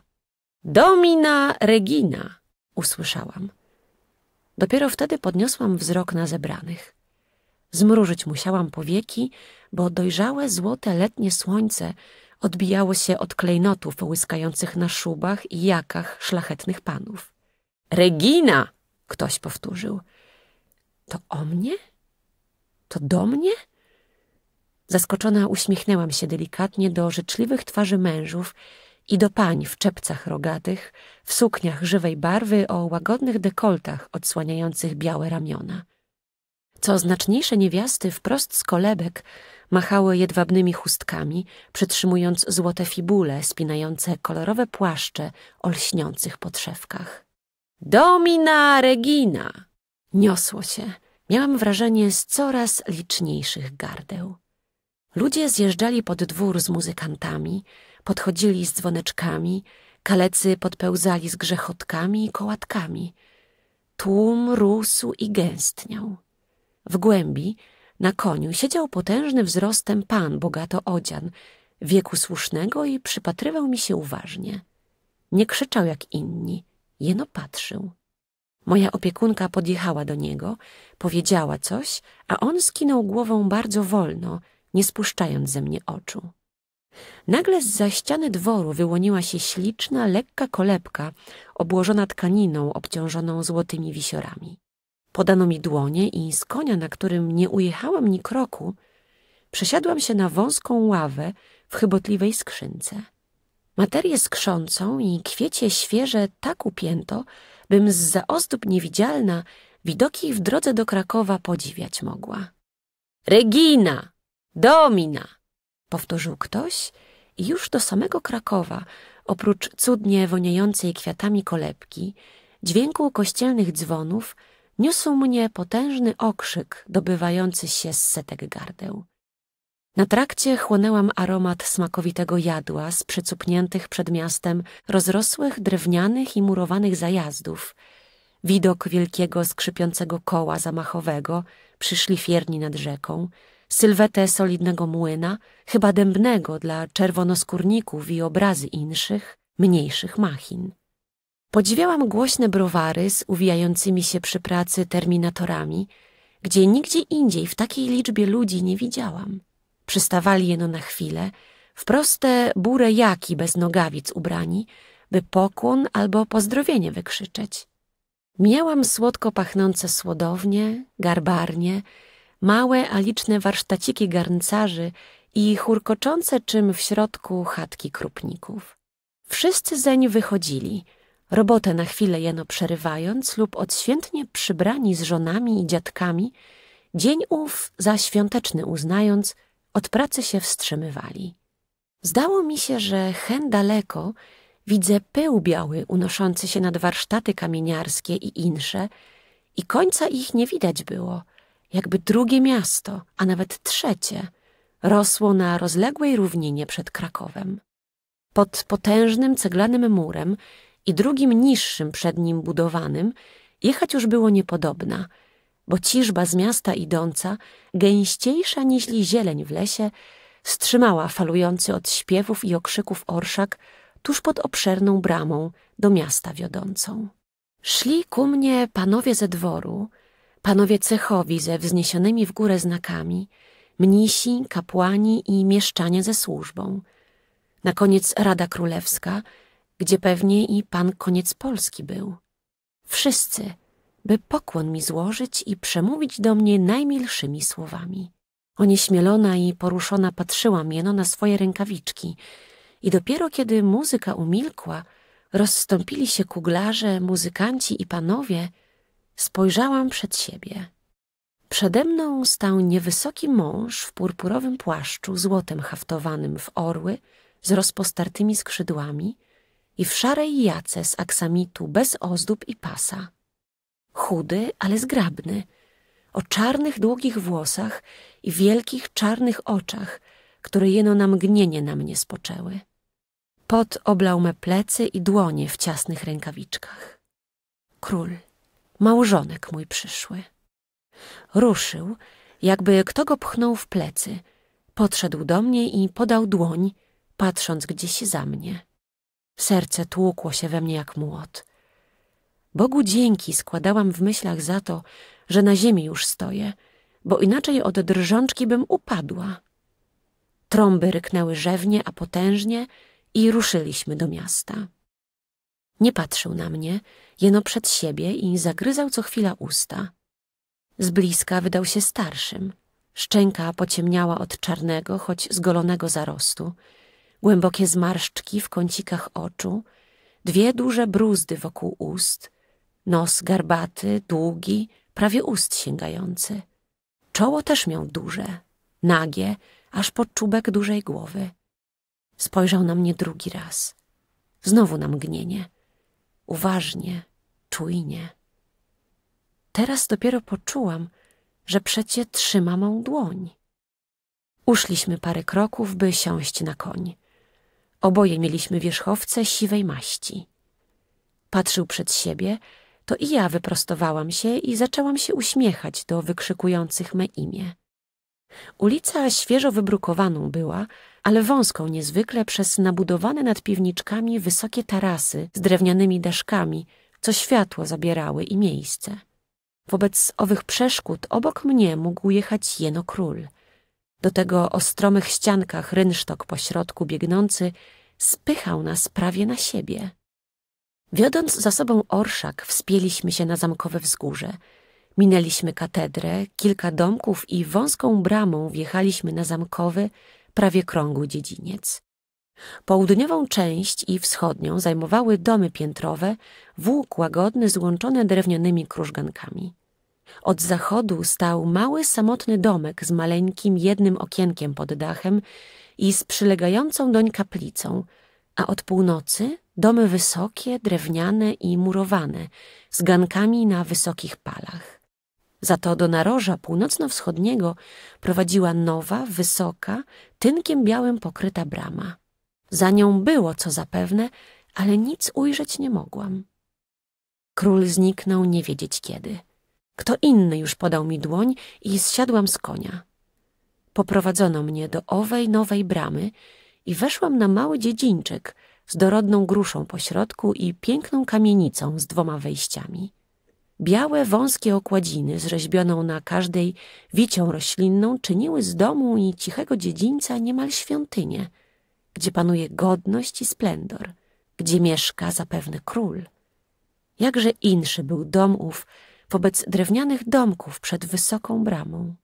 Domina Regina! usłyszałam. Dopiero wtedy podniosłam wzrok na zebranych. Zmrużyć musiałam powieki, bo dojrzałe złote letnie słońce odbijało się od klejnotów łyskających na szubach i jakach szlachetnych panów. Regina! ktoś powtórzył. To o mnie? To do mnie? Zaskoczona uśmiechnęłam się delikatnie do życzliwych twarzy mężów i do pań w czepcach rogatych, w sukniach żywej barwy o łagodnych dekoltach odsłaniających białe ramiona. Co znaczniejsze niewiasty wprost z kolebek machały jedwabnymi chustkami, przytrzymując złote fibule spinające kolorowe płaszcze o lśniących podszewkach. Domina Regina! Niosło się. Miałam wrażenie z coraz liczniejszych gardeł. Ludzie zjeżdżali pod dwór z muzykantami, podchodzili z dzwoneczkami, kalecy podpełzali z grzechotkami i kołatkami. Tłum rósł i gęstniał. W głębi, na koniu, siedział potężny wzrostem pan, bogato odzian, wieku słusznego i przypatrywał mi się uważnie. Nie krzyczał jak inni, jeno patrzył. Moja opiekunka podjechała do niego, powiedziała coś, a on skinął głową bardzo wolno, nie spuszczając ze mnie oczu. Nagle z za ściany dworu wyłoniła się śliczna, lekka kolebka, obłożona tkaniną obciążoną złotymi wisiorami. Podano mi dłonie i z konia, na którym nie ujechałam ni kroku, przesiadłam się na wąską ławę w chybotliwej skrzynce. Materię skrzącą i kwiecie świeże tak upięto, bym z zaozdób niewidzialna widoki w drodze do Krakowa podziwiać mogła. Regina! Domina! powtórzył ktoś i już do samego Krakowa, oprócz cudnie woniejącej kwiatami kolebki, dźwięku kościelnych dzwonów, niósł mnie potężny okrzyk dobywający się z setek gardeł. Na trakcie chłonęłam aromat smakowitego jadła z przycupniętych przed miastem rozrosłych drewnianych i murowanych zajazdów, widok wielkiego skrzypiącego koła zamachowego przy szlifierni nad rzeką, sylwetę solidnego młyna, chyba dębnego dla czerwonoskórników i obrazy inszych, mniejszych machin. Podziwiałam głośne browary z uwijającymi się przy pracy terminatorami, gdzie nigdzie indziej w takiej liczbie ludzi nie widziałam. Przystawali jeno na chwilę, w proste burejaki bez nogawic ubrani, by pokłon albo pozdrowienie wykrzyczeć. Miałam słodko pachnące słodownie, garbarnie, małe, a liczne warsztaciki garncarzy i churkoczące czym w środku chatki krupników. Wszyscy zeń wychodzili – Robotę na chwilę jeno przerywając lub odświętnie przybrani z żonami i dziadkami, dzień ów za świąteczny uznając, od pracy się wstrzymywali. Zdało mi się, że hen daleko widzę pył biały unoszący się nad warsztaty kamieniarskie i insze i końca ich nie widać było, jakby drugie miasto, a nawet trzecie, rosło na rozległej równinie przed Krakowem. Pod potężnym ceglanym murem i drugim niższym przed nim budowanym jechać już było niepodobna, bo ciżba z miasta idąca, gęściejsza niźli zieleń w lesie, wstrzymała falujący od śpiewów i okrzyków orszak tuż pod obszerną bramą do miasta wiodącą. Szli ku mnie panowie ze dworu, panowie cechowi ze wzniesionymi w górę znakami, mnisi, kapłani i mieszczanie ze służbą. Na koniec Rada Królewska – gdzie pewnie i pan koniec Polski był. Wszyscy, by pokłon mi złożyć i przemówić do mnie najmilszymi słowami. Onieśmielona i poruszona patrzyłam jeno na swoje rękawiczki i dopiero kiedy muzyka umilkła, rozstąpili się kuglarze, muzykanci i panowie, spojrzałam przed siebie. Przede mną stał niewysoki mąż w purpurowym płaszczu, złotem haftowanym w orły, z rozpostartymi skrzydłami i w szarej jace z aksamitu bez ozdób i pasa. Chudy, ale zgrabny, o czarnych, długich włosach i wielkich, czarnych oczach, które jeno na mgnienie na mnie spoczęły. Pot oblał me plecy i dłonie w ciasnych rękawiczkach. Król, małżonek mój przyszły. Ruszył, jakby kto go pchnął w plecy. Podszedł do mnie i podał dłoń, patrząc gdzieś za mnie. Serce tłukło się we mnie jak młot. Bogu dzięki składałam w myślach za to, że na ziemi już stoję, bo inaczej od drżączki bym upadła. Trąby ryknęły rzewnie, a potężnie i ruszyliśmy do miasta. Nie patrzył na mnie, jeno przed siebie i zagryzał co chwila usta. Z bliska wydał się starszym. Szczęka pociemniała od czarnego, choć zgolonego zarostu głębokie zmarszczki w kącikach oczu, dwie duże bruzdy wokół ust, nos garbaty, długi, prawie ust sięgający. Czoło też miał duże, nagie, aż pod czubek dużej głowy. Spojrzał na mnie drugi raz. Znowu na mgnienie. Uważnie, czujnie. Teraz dopiero poczułam, że przecie trzyma mą dłoń. Uszliśmy parę kroków, by siąść na koń. Oboje mieliśmy wierzchowce siwej maści. Patrzył przed siebie, to i ja wyprostowałam się i zaczęłam się uśmiechać do wykrzykujących me imię. Ulica świeżo wybrukowaną była, ale wąską niezwykle przez nabudowane nad piwniczkami wysokie tarasy z drewnianymi daszkami, co światło zabierały i miejsce. Wobec owych przeszkód obok mnie mógł jechać jeno król – do tego o stromych ściankach rynsztok pośrodku biegnący, spychał nas prawie na siebie. Wiodąc za sobą orszak, wspięliśmy się na zamkowe wzgórze. Minęliśmy katedrę, kilka domków i wąską bramą wjechaliśmy na zamkowy, prawie krągły dziedziniec. Południową część i wschodnią zajmowały domy piętrowe, włók łagodny złączone drewnianymi krużgankami. Od zachodu stał mały, samotny domek z maleńkim jednym okienkiem pod dachem i z przylegającą doń kaplicą, a od północy domy wysokie, drewniane i murowane, z gankami na wysokich palach. Za to do naroża północno-wschodniego prowadziła nowa, wysoka, tynkiem białym pokryta brama. Za nią było, co zapewne, ale nic ujrzeć nie mogłam. Król zniknął nie wiedzieć kiedy. Kto inny już podał mi dłoń i zsiadłam z konia. Poprowadzono mnie do owej nowej bramy i weszłam na mały dziedzińczyk z dorodną gruszą po środku i piękną kamienicą z dwoma wejściami. Białe, wąskie okładziny z rzeźbioną na każdej wicią roślinną czyniły z domu i cichego dziedzińca niemal świątynię, gdzie panuje godność i splendor, gdzie mieszka zapewne król. Jakże inszy był dom ów, wobec drewnianych domków przed wysoką bramą.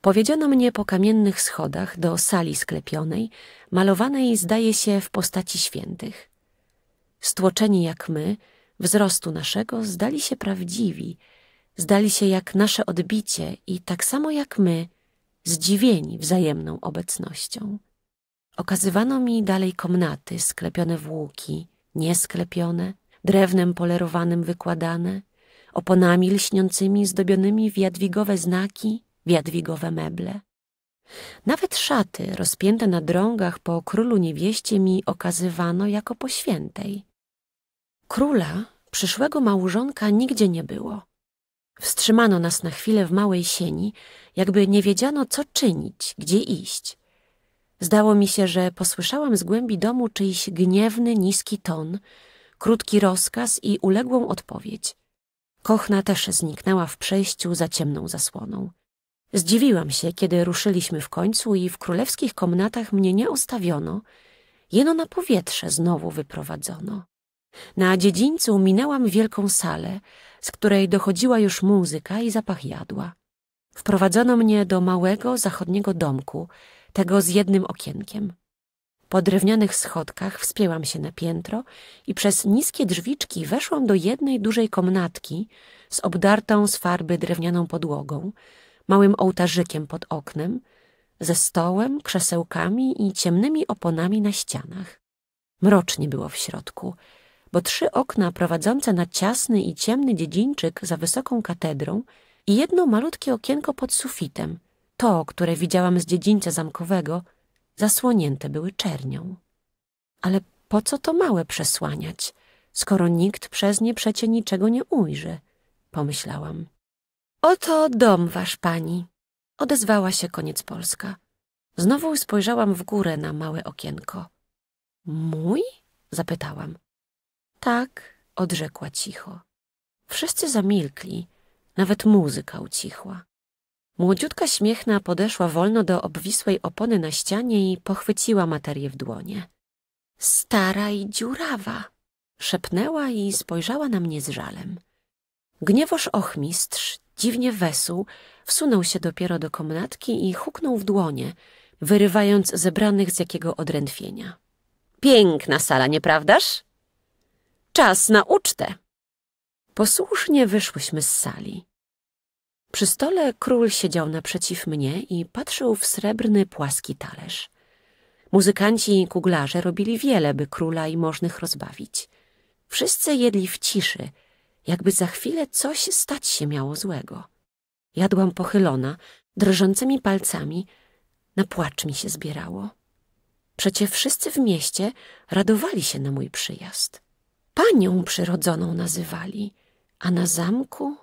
Powiedziano mnie po kamiennych schodach do sali sklepionej, malowanej zdaje się w postaci świętych. Stłoczeni jak my, wzrostu naszego, zdali się prawdziwi, zdali się jak nasze odbicie i tak samo jak my, zdziwieni wzajemną obecnością. Okazywano mi dalej komnaty sklepione w łuki, niesklepione, drewnem polerowanym wykładane, oponami lśniącymi zdobionymi w jadwigowe znaki, w jadwigowe meble. Nawet szaty rozpięte na drągach po królu niewieście mi okazywano jako po świętej. Króla, przyszłego małżonka, nigdzie nie było. Wstrzymano nas na chwilę w małej sieni, jakby nie wiedziano, co czynić, gdzie iść. Zdało mi się, że posłyszałam z głębi domu czyjś gniewny, niski ton, krótki rozkaz i uległą odpowiedź. Kochna też zniknęła w przejściu za ciemną zasłoną. Zdziwiłam się, kiedy ruszyliśmy w końcu i w królewskich komnatach mnie nie ostawiono, jeno na powietrze znowu wyprowadzono. Na dziedzińcu minęłam wielką salę, z której dochodziła już muzyka i zapach jadła. Wprowadzono mnie do małego zachodniego domku, tego z jednym okienkiem. Po drewnianych schodkach wspięłam się na piętro i przez niskie drzwiczki weszłam do jednej dużej komnatki z obdartą z farby drewnianą podłogą, małym ołtarzykiem pod oknem, ze stołem, krzesełkami i ciemnymi oponami na ścianach. Mrocznie było w środku, bo trzy okna prowadzące na ciasny i ciemny dziedzińczyk za wysoką katedrą i jedno malutkie okienko pod sufitem, to, które widziałam z dziedzińca zamkowego – zasłonięte były czernią. Ale po co to małe przesłaniać, skoro nikt przez nie przecie niczego nie ujrzy? Pomyślałam. Oto dom wasz, pani, odezwała się koniec Polska. Znowu spojrzałam w górę na małe okienko. Mój? zapytałam. Tak, odrzekła cicho. Wszyscy zamilkli, nawet muzyka ucichła. Młodziutka śmiechna podeszła wolno do obwisłej opony na ścianie i pochwyciła materię w dłonie. Stara i dziurawa, szepnęła i spojrzała na mnie z żalem. Gniewoż ochmistrz, dziwnie wesół, wsunął się dopiero do komnatki i huknął w dłonie, wyrywając zebranych z jakiego odrętwienia. Piękna sala, nieprawdaż? Czas na ucztę! Posłusznie wyszłyśmy z sali. Przy stole król siedział naprzeciw mnie i patrzył w srebrny, płaski talerz. Muzykanci i kuglarze robili wiele, by króla i możnych rozbawić. Wszyscy jedli w ciszy, jakby za chwilę coś stać się miało złego. Jadłam pochylona, drżącymi palcami, na płacz mi się zbierało. Przecie wszyscy w mieście radowali się na mój przyjazd. Panią przyrodzoną nazywali, a na zamku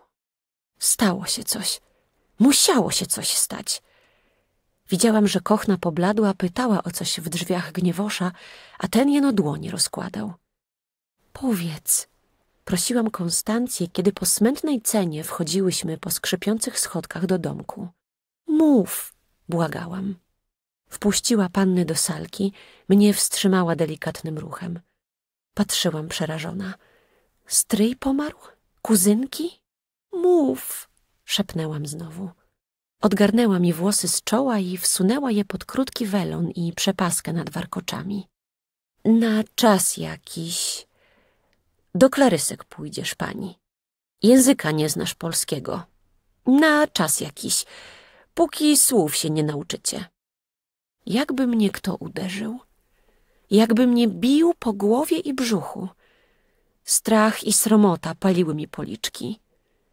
Stało się coś. Musiało się coś stać. Widziałam, że kochna pobladła, pytała o coś w drzwiach gniewosza, a ten jeno dłoni rozkładał. Powiedz, prosiłam Konstancję, kiedy po smętnej cenie wchodziłyśmy po skrzypiących schodkach do domku. Mów, błagałam. Wpuściła panny do salki, mnie wstrzymała delikatnym ruchem. Patrzyłam przerażona. Stryj pomarł? Kuzynki? Mów! szepnęłam znowu. Odgarnęła mi włosy z czoła i wsunęła je pod krótki welon i przepaskę nad warkoczami. Na czas jakiś. Do klarysek pójdziesz, pani. Języka nie znasz polskiego. Na czas jakiś, póki słów się nie nauczycie. Jakby mnie kto uderzył, jakby mnie bił po głowie i brzuchu. Strach i sromota paliły mi policzki.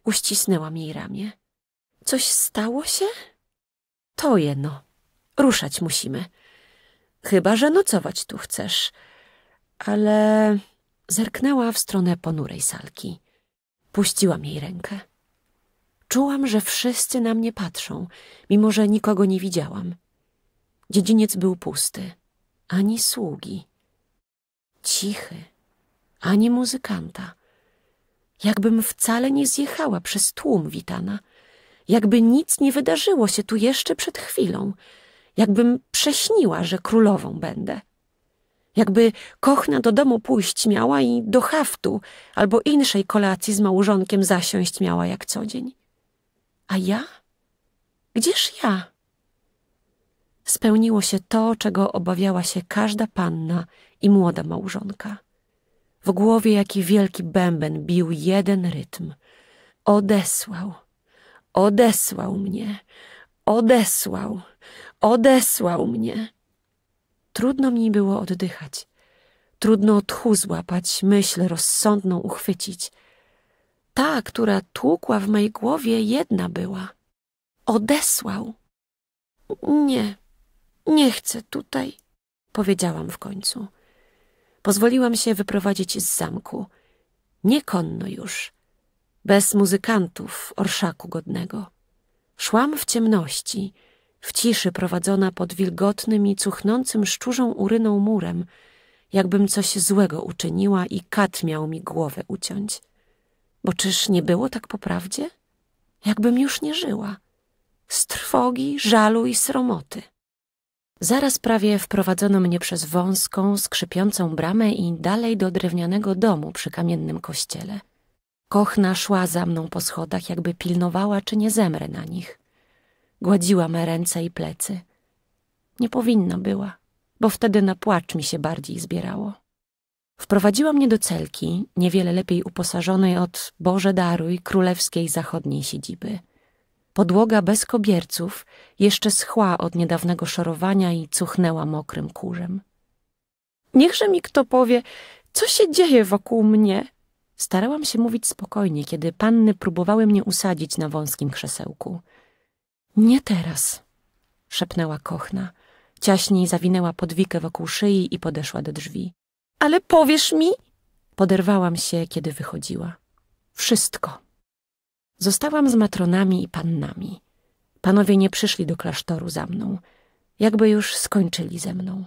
Uścisnęłam jej ramię. Coś stało się? To jedno. Ruszać musimy. Chyba, że nocować tu chcesz. Ale... Zerknęła w stronę ponurej salki. Puściłam jej rękę. Czułam, że wszyscy na mnie patrzą, mimo że nikogo nie widziałam. Dziedziniec był pusty. Ani sługi. Cichy. Ani muzykanta jakbym wcale nie zjechała przez tłum witana, jakby nic nie wydarzyło się tu jeszcze przed chwilą, jakbym prześniła, że królową będę. Jakby kochna do domu pójść miała i do haftu albo inszej kolacji z małżonkiem zasiąść miała jak co dzień. A ja? Gdzież ja? Spełniło się to, czego obawiała się każda panna i młoda małżonka. W głowie jaki wielki bęben bił jeden rytm. Odesłał, odesłał mnie, odesłał, odesłał mnie. Trudno mi było oddychać. Trudno tchu złapać, myśl rozsądną uchwycić. Ta, która tłukła w mej głowie, jedna była. Odesłał. Nie, nie chcę tutaj, powiedziałam w końcu pozwoliłam się wyprowadzić z zamku. Nie konno już, bez muzykantów, orszaku godnego. Szłam w ciemności, w ciszy prowadzona pod wilgotnym i cuchnącym szczurzą uryną murem, jakbym coś złego uczyniła i kat miał mi głowę uciąć. Bo czyż nie było tak po prawdzie? Jakbym już nie żyła. Z trwogi, żalu i sromoty. Zaraz prawie wprowadzono mnie przez wąską, skrzypiącą bramę i dalej do drewnianego domu przy kamiennym kościele. Kochna szła za mną po schodach, jakby pilnowała, czy nie zemrę na nich. Gładziła me ręce i plecy. Nie powinna była, bo wtedy na płacz mi się bardziej zbierało. Wprowadziła mnie do celki, niewiele lepiej uposażonej od Boże Daruj królewskiej zachodniej siedziby – Podłoga bez kobierców jeszcze schła od niedawnego szorowania i cuchnęła mokrym kurzem. Niechże mi kto powie, co się dzieje wokół mnie? Starałam się mówić spokojnie, kiedy panny próbowały mnie usadzić na wąskim krzesełku. Nie teraz, szepnęła kochna. Ciaśniej zawinęła podwikę wokół szyi i podeszła do drzwi. Ale powiesz mi? Poderwałam się, kiedy wychodziła. Wszystko. Zostałam z matronami i pannami. Panowie nie przyszli do klasztoru za mną, jakby już skończyli ze mną.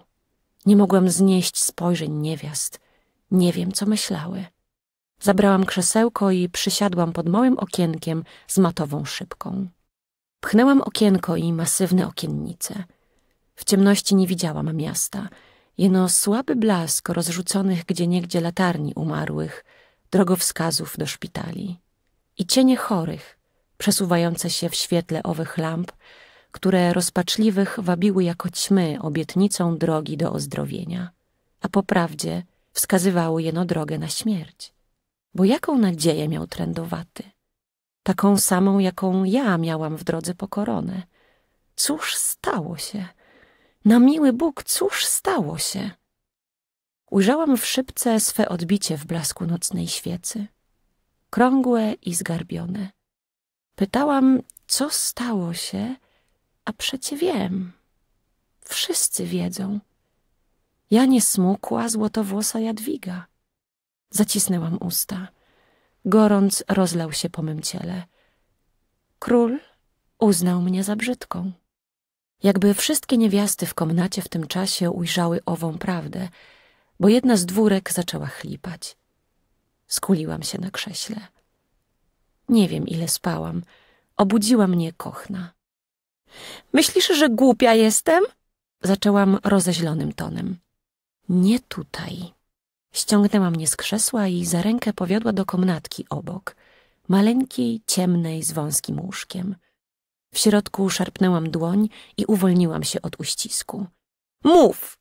Nie mogłam znieść spojrzeń niewiast. Nie wiem, co myślały. Zabrałam krzesełko i przysiadłam pod małym okienkiem z matową szybką. Pchnęłam okienko i masywne okiennice. W ciemności nie widziałam miasta. Jeno słaby blask rozrzuconych gdzieniegdzie latarni umarłych, drogowskazów do szpitali i cienie chorych, przesuwające się w świetle owych lamp, które rozpaczliwych wabiły jako ćmy obietnicą drogi do ozdrowienia, a po prawdzie wskazywały jeno drogę na śmierć. Bo jaką nadzieję miał trędowaty? Taką samą, jaką ja miałam w drodze po koronę. Cóż stało się? Na miły Bóg, cóż stało się? Ujrzałam w szybce swe odbicie w blasku nocnej świecy krągłe i zgarbione. Pytałam, co stało się, a przecie wiem. Wszyscy wiedzą. Ja nie smukła złotowłosa Jadwiga. Zacisnęłam usta. Gorąc rozlał się po mym ciele. Król uznał mnie za brzydką. Jakby wszystkie niewiasty w komnacie w tym czasie ujrzały ową prawdę, bo jedna z dwórek zaczęła chlipać. Skuliłam się na krześle. Nie wiem, ile spałam. Obudziła mnie kochna. Myślisz, że głupia jestem? Zaczęłam rozeźlonym tonem. Nie tutaj. Ściągnęła mnie z krzesła i za rękę powiodła do komnatki obok, maleńkiej, ciemnej, z wąskim łóżkiem. W środku szarpnęłam dłoń i uwolniłam się od uścisku. Mów!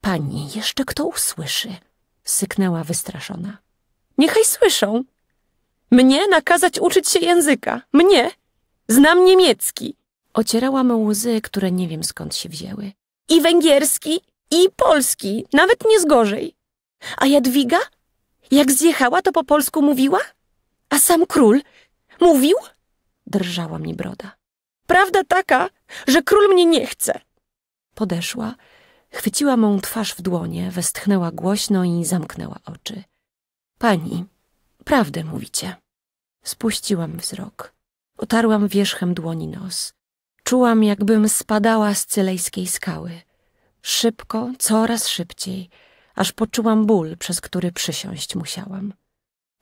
Pani, jeszcze kto usłyszy? Syknęła wystraszona. Niechaj słyszą. Mnie nakazać uczyć się języka. Mnie. Znam niemiecki. Ocierałam łzy, które nie wiem skąd się wzięły. I węgierski, i polski. Nawet nie z gorzej. A Jadwiga? Jak zjechała, to po polsku mówiła? A sam król? Mówił? Drżała mi broda. Prawda taka, że król mnie nie chce. Podeszła, chwyciła mą twarz w dłonie, westchnęła głośno i zamknęła oczy. Pani, prawdę mówicie. Spuściłam wzrok. Otarłam wierzchem dłoni nos. Czułam, jakbym spadała z cylejskiej skały. Szybko, coraz szybciej, aż poczułam ból, przez który przysiąść musiałam.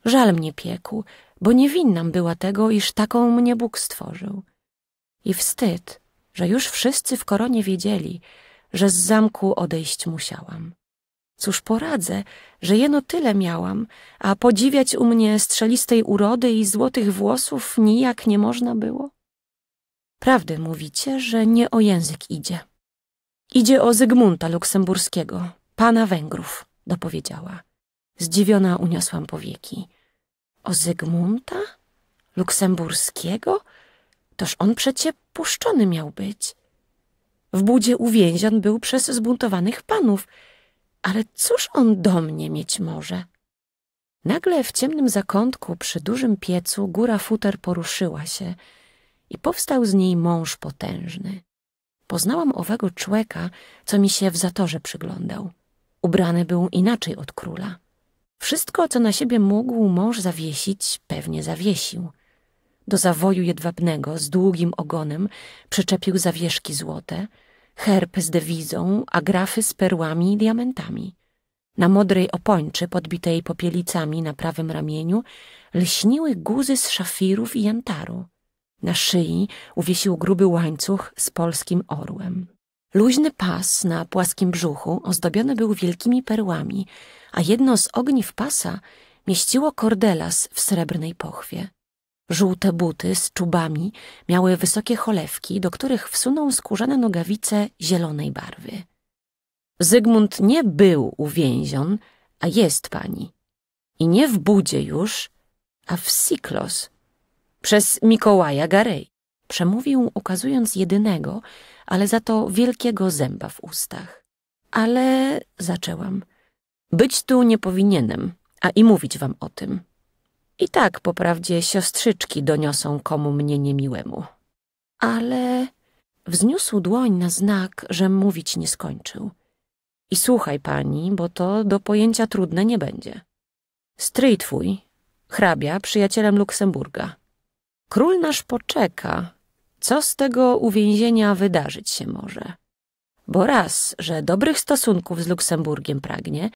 Żal mnie piekł, bo niewinnam była tego, iż taką mnie Bóg stworzył. I wstyd, że już wszyscy w koronie wiedzieli, że z zamku odejść musiałam. Cóż poradzę, że jeno tyle miałam, a podziwiać u mnie strzelistej urody i złotych włosów nijak nie można było? Prawdę mówicie, że nie o język idzie. Idzie o Zygmunta Luksemburskiego, pana Węgrów, dopowiedziała. Zdziwiona uniosłam powieki. O Zygmunta? Luksemburskiego? Toż on przecie puszczony miał być. W budzie uwięzion był przez zbuntowanych panów – ale cóż on do mnie mieć może? Nagle w ciemnym zakątku przy dużym piecu góra futer poruszyła się i powstał z niej mąż potężny. Poznałam owego człeka, co mi się w zatorze przyglądał. Ubrany był inaczej od króla. Wszystko, co na siebie mógł mąż zawiesić, pewnie zawiesił. Do zawoju jedwabnego z długim ogonem przyczepił zawieszki złote – herb z dewizą, agrafy z perłami i diamentami. Na modrej opończy, podbitej popielicami na prawym ramieniu, lśniły guzy z szafirów i jantaru. Na szyi uwiesił gruby łańcuch z polskim orłem. Luźny pas na płaskim brzuchu ozdobiony był wielkimi perłami, a jedno z ogniw pasa mieściło kordelas w srebrnej pochwie. Żółte buty z czubami miały wysokie cholewki, do których wsunął skórzane nogawice zielonej barwy. Zygmunt nie był uwięzion, a jest pani. I nie w Budzie już, a w Siklos. Przez Mikołaja Garej. Przemówił, ukazując jedynego, ale za to wielkiego zęba w ustach. Ale zaczęłam. Być tu nie powinienem, a i mówić wam o tym. I tak, po prawdzie, siostrzyczki doniosą komu mnie niemiłemu. Ale wzniósł dłoń na znak, że mówić nie skończył. I słuchaj pani, bo to do pojęcia trudne nie będzie. Stryj twój, hrabia, przyjacielem Luksemburga. Król nasz poczeka, co z tego uwięzienia wydarzyć się może. Bo raz, że dobrych stosunków z Luksemburgiem pragnie,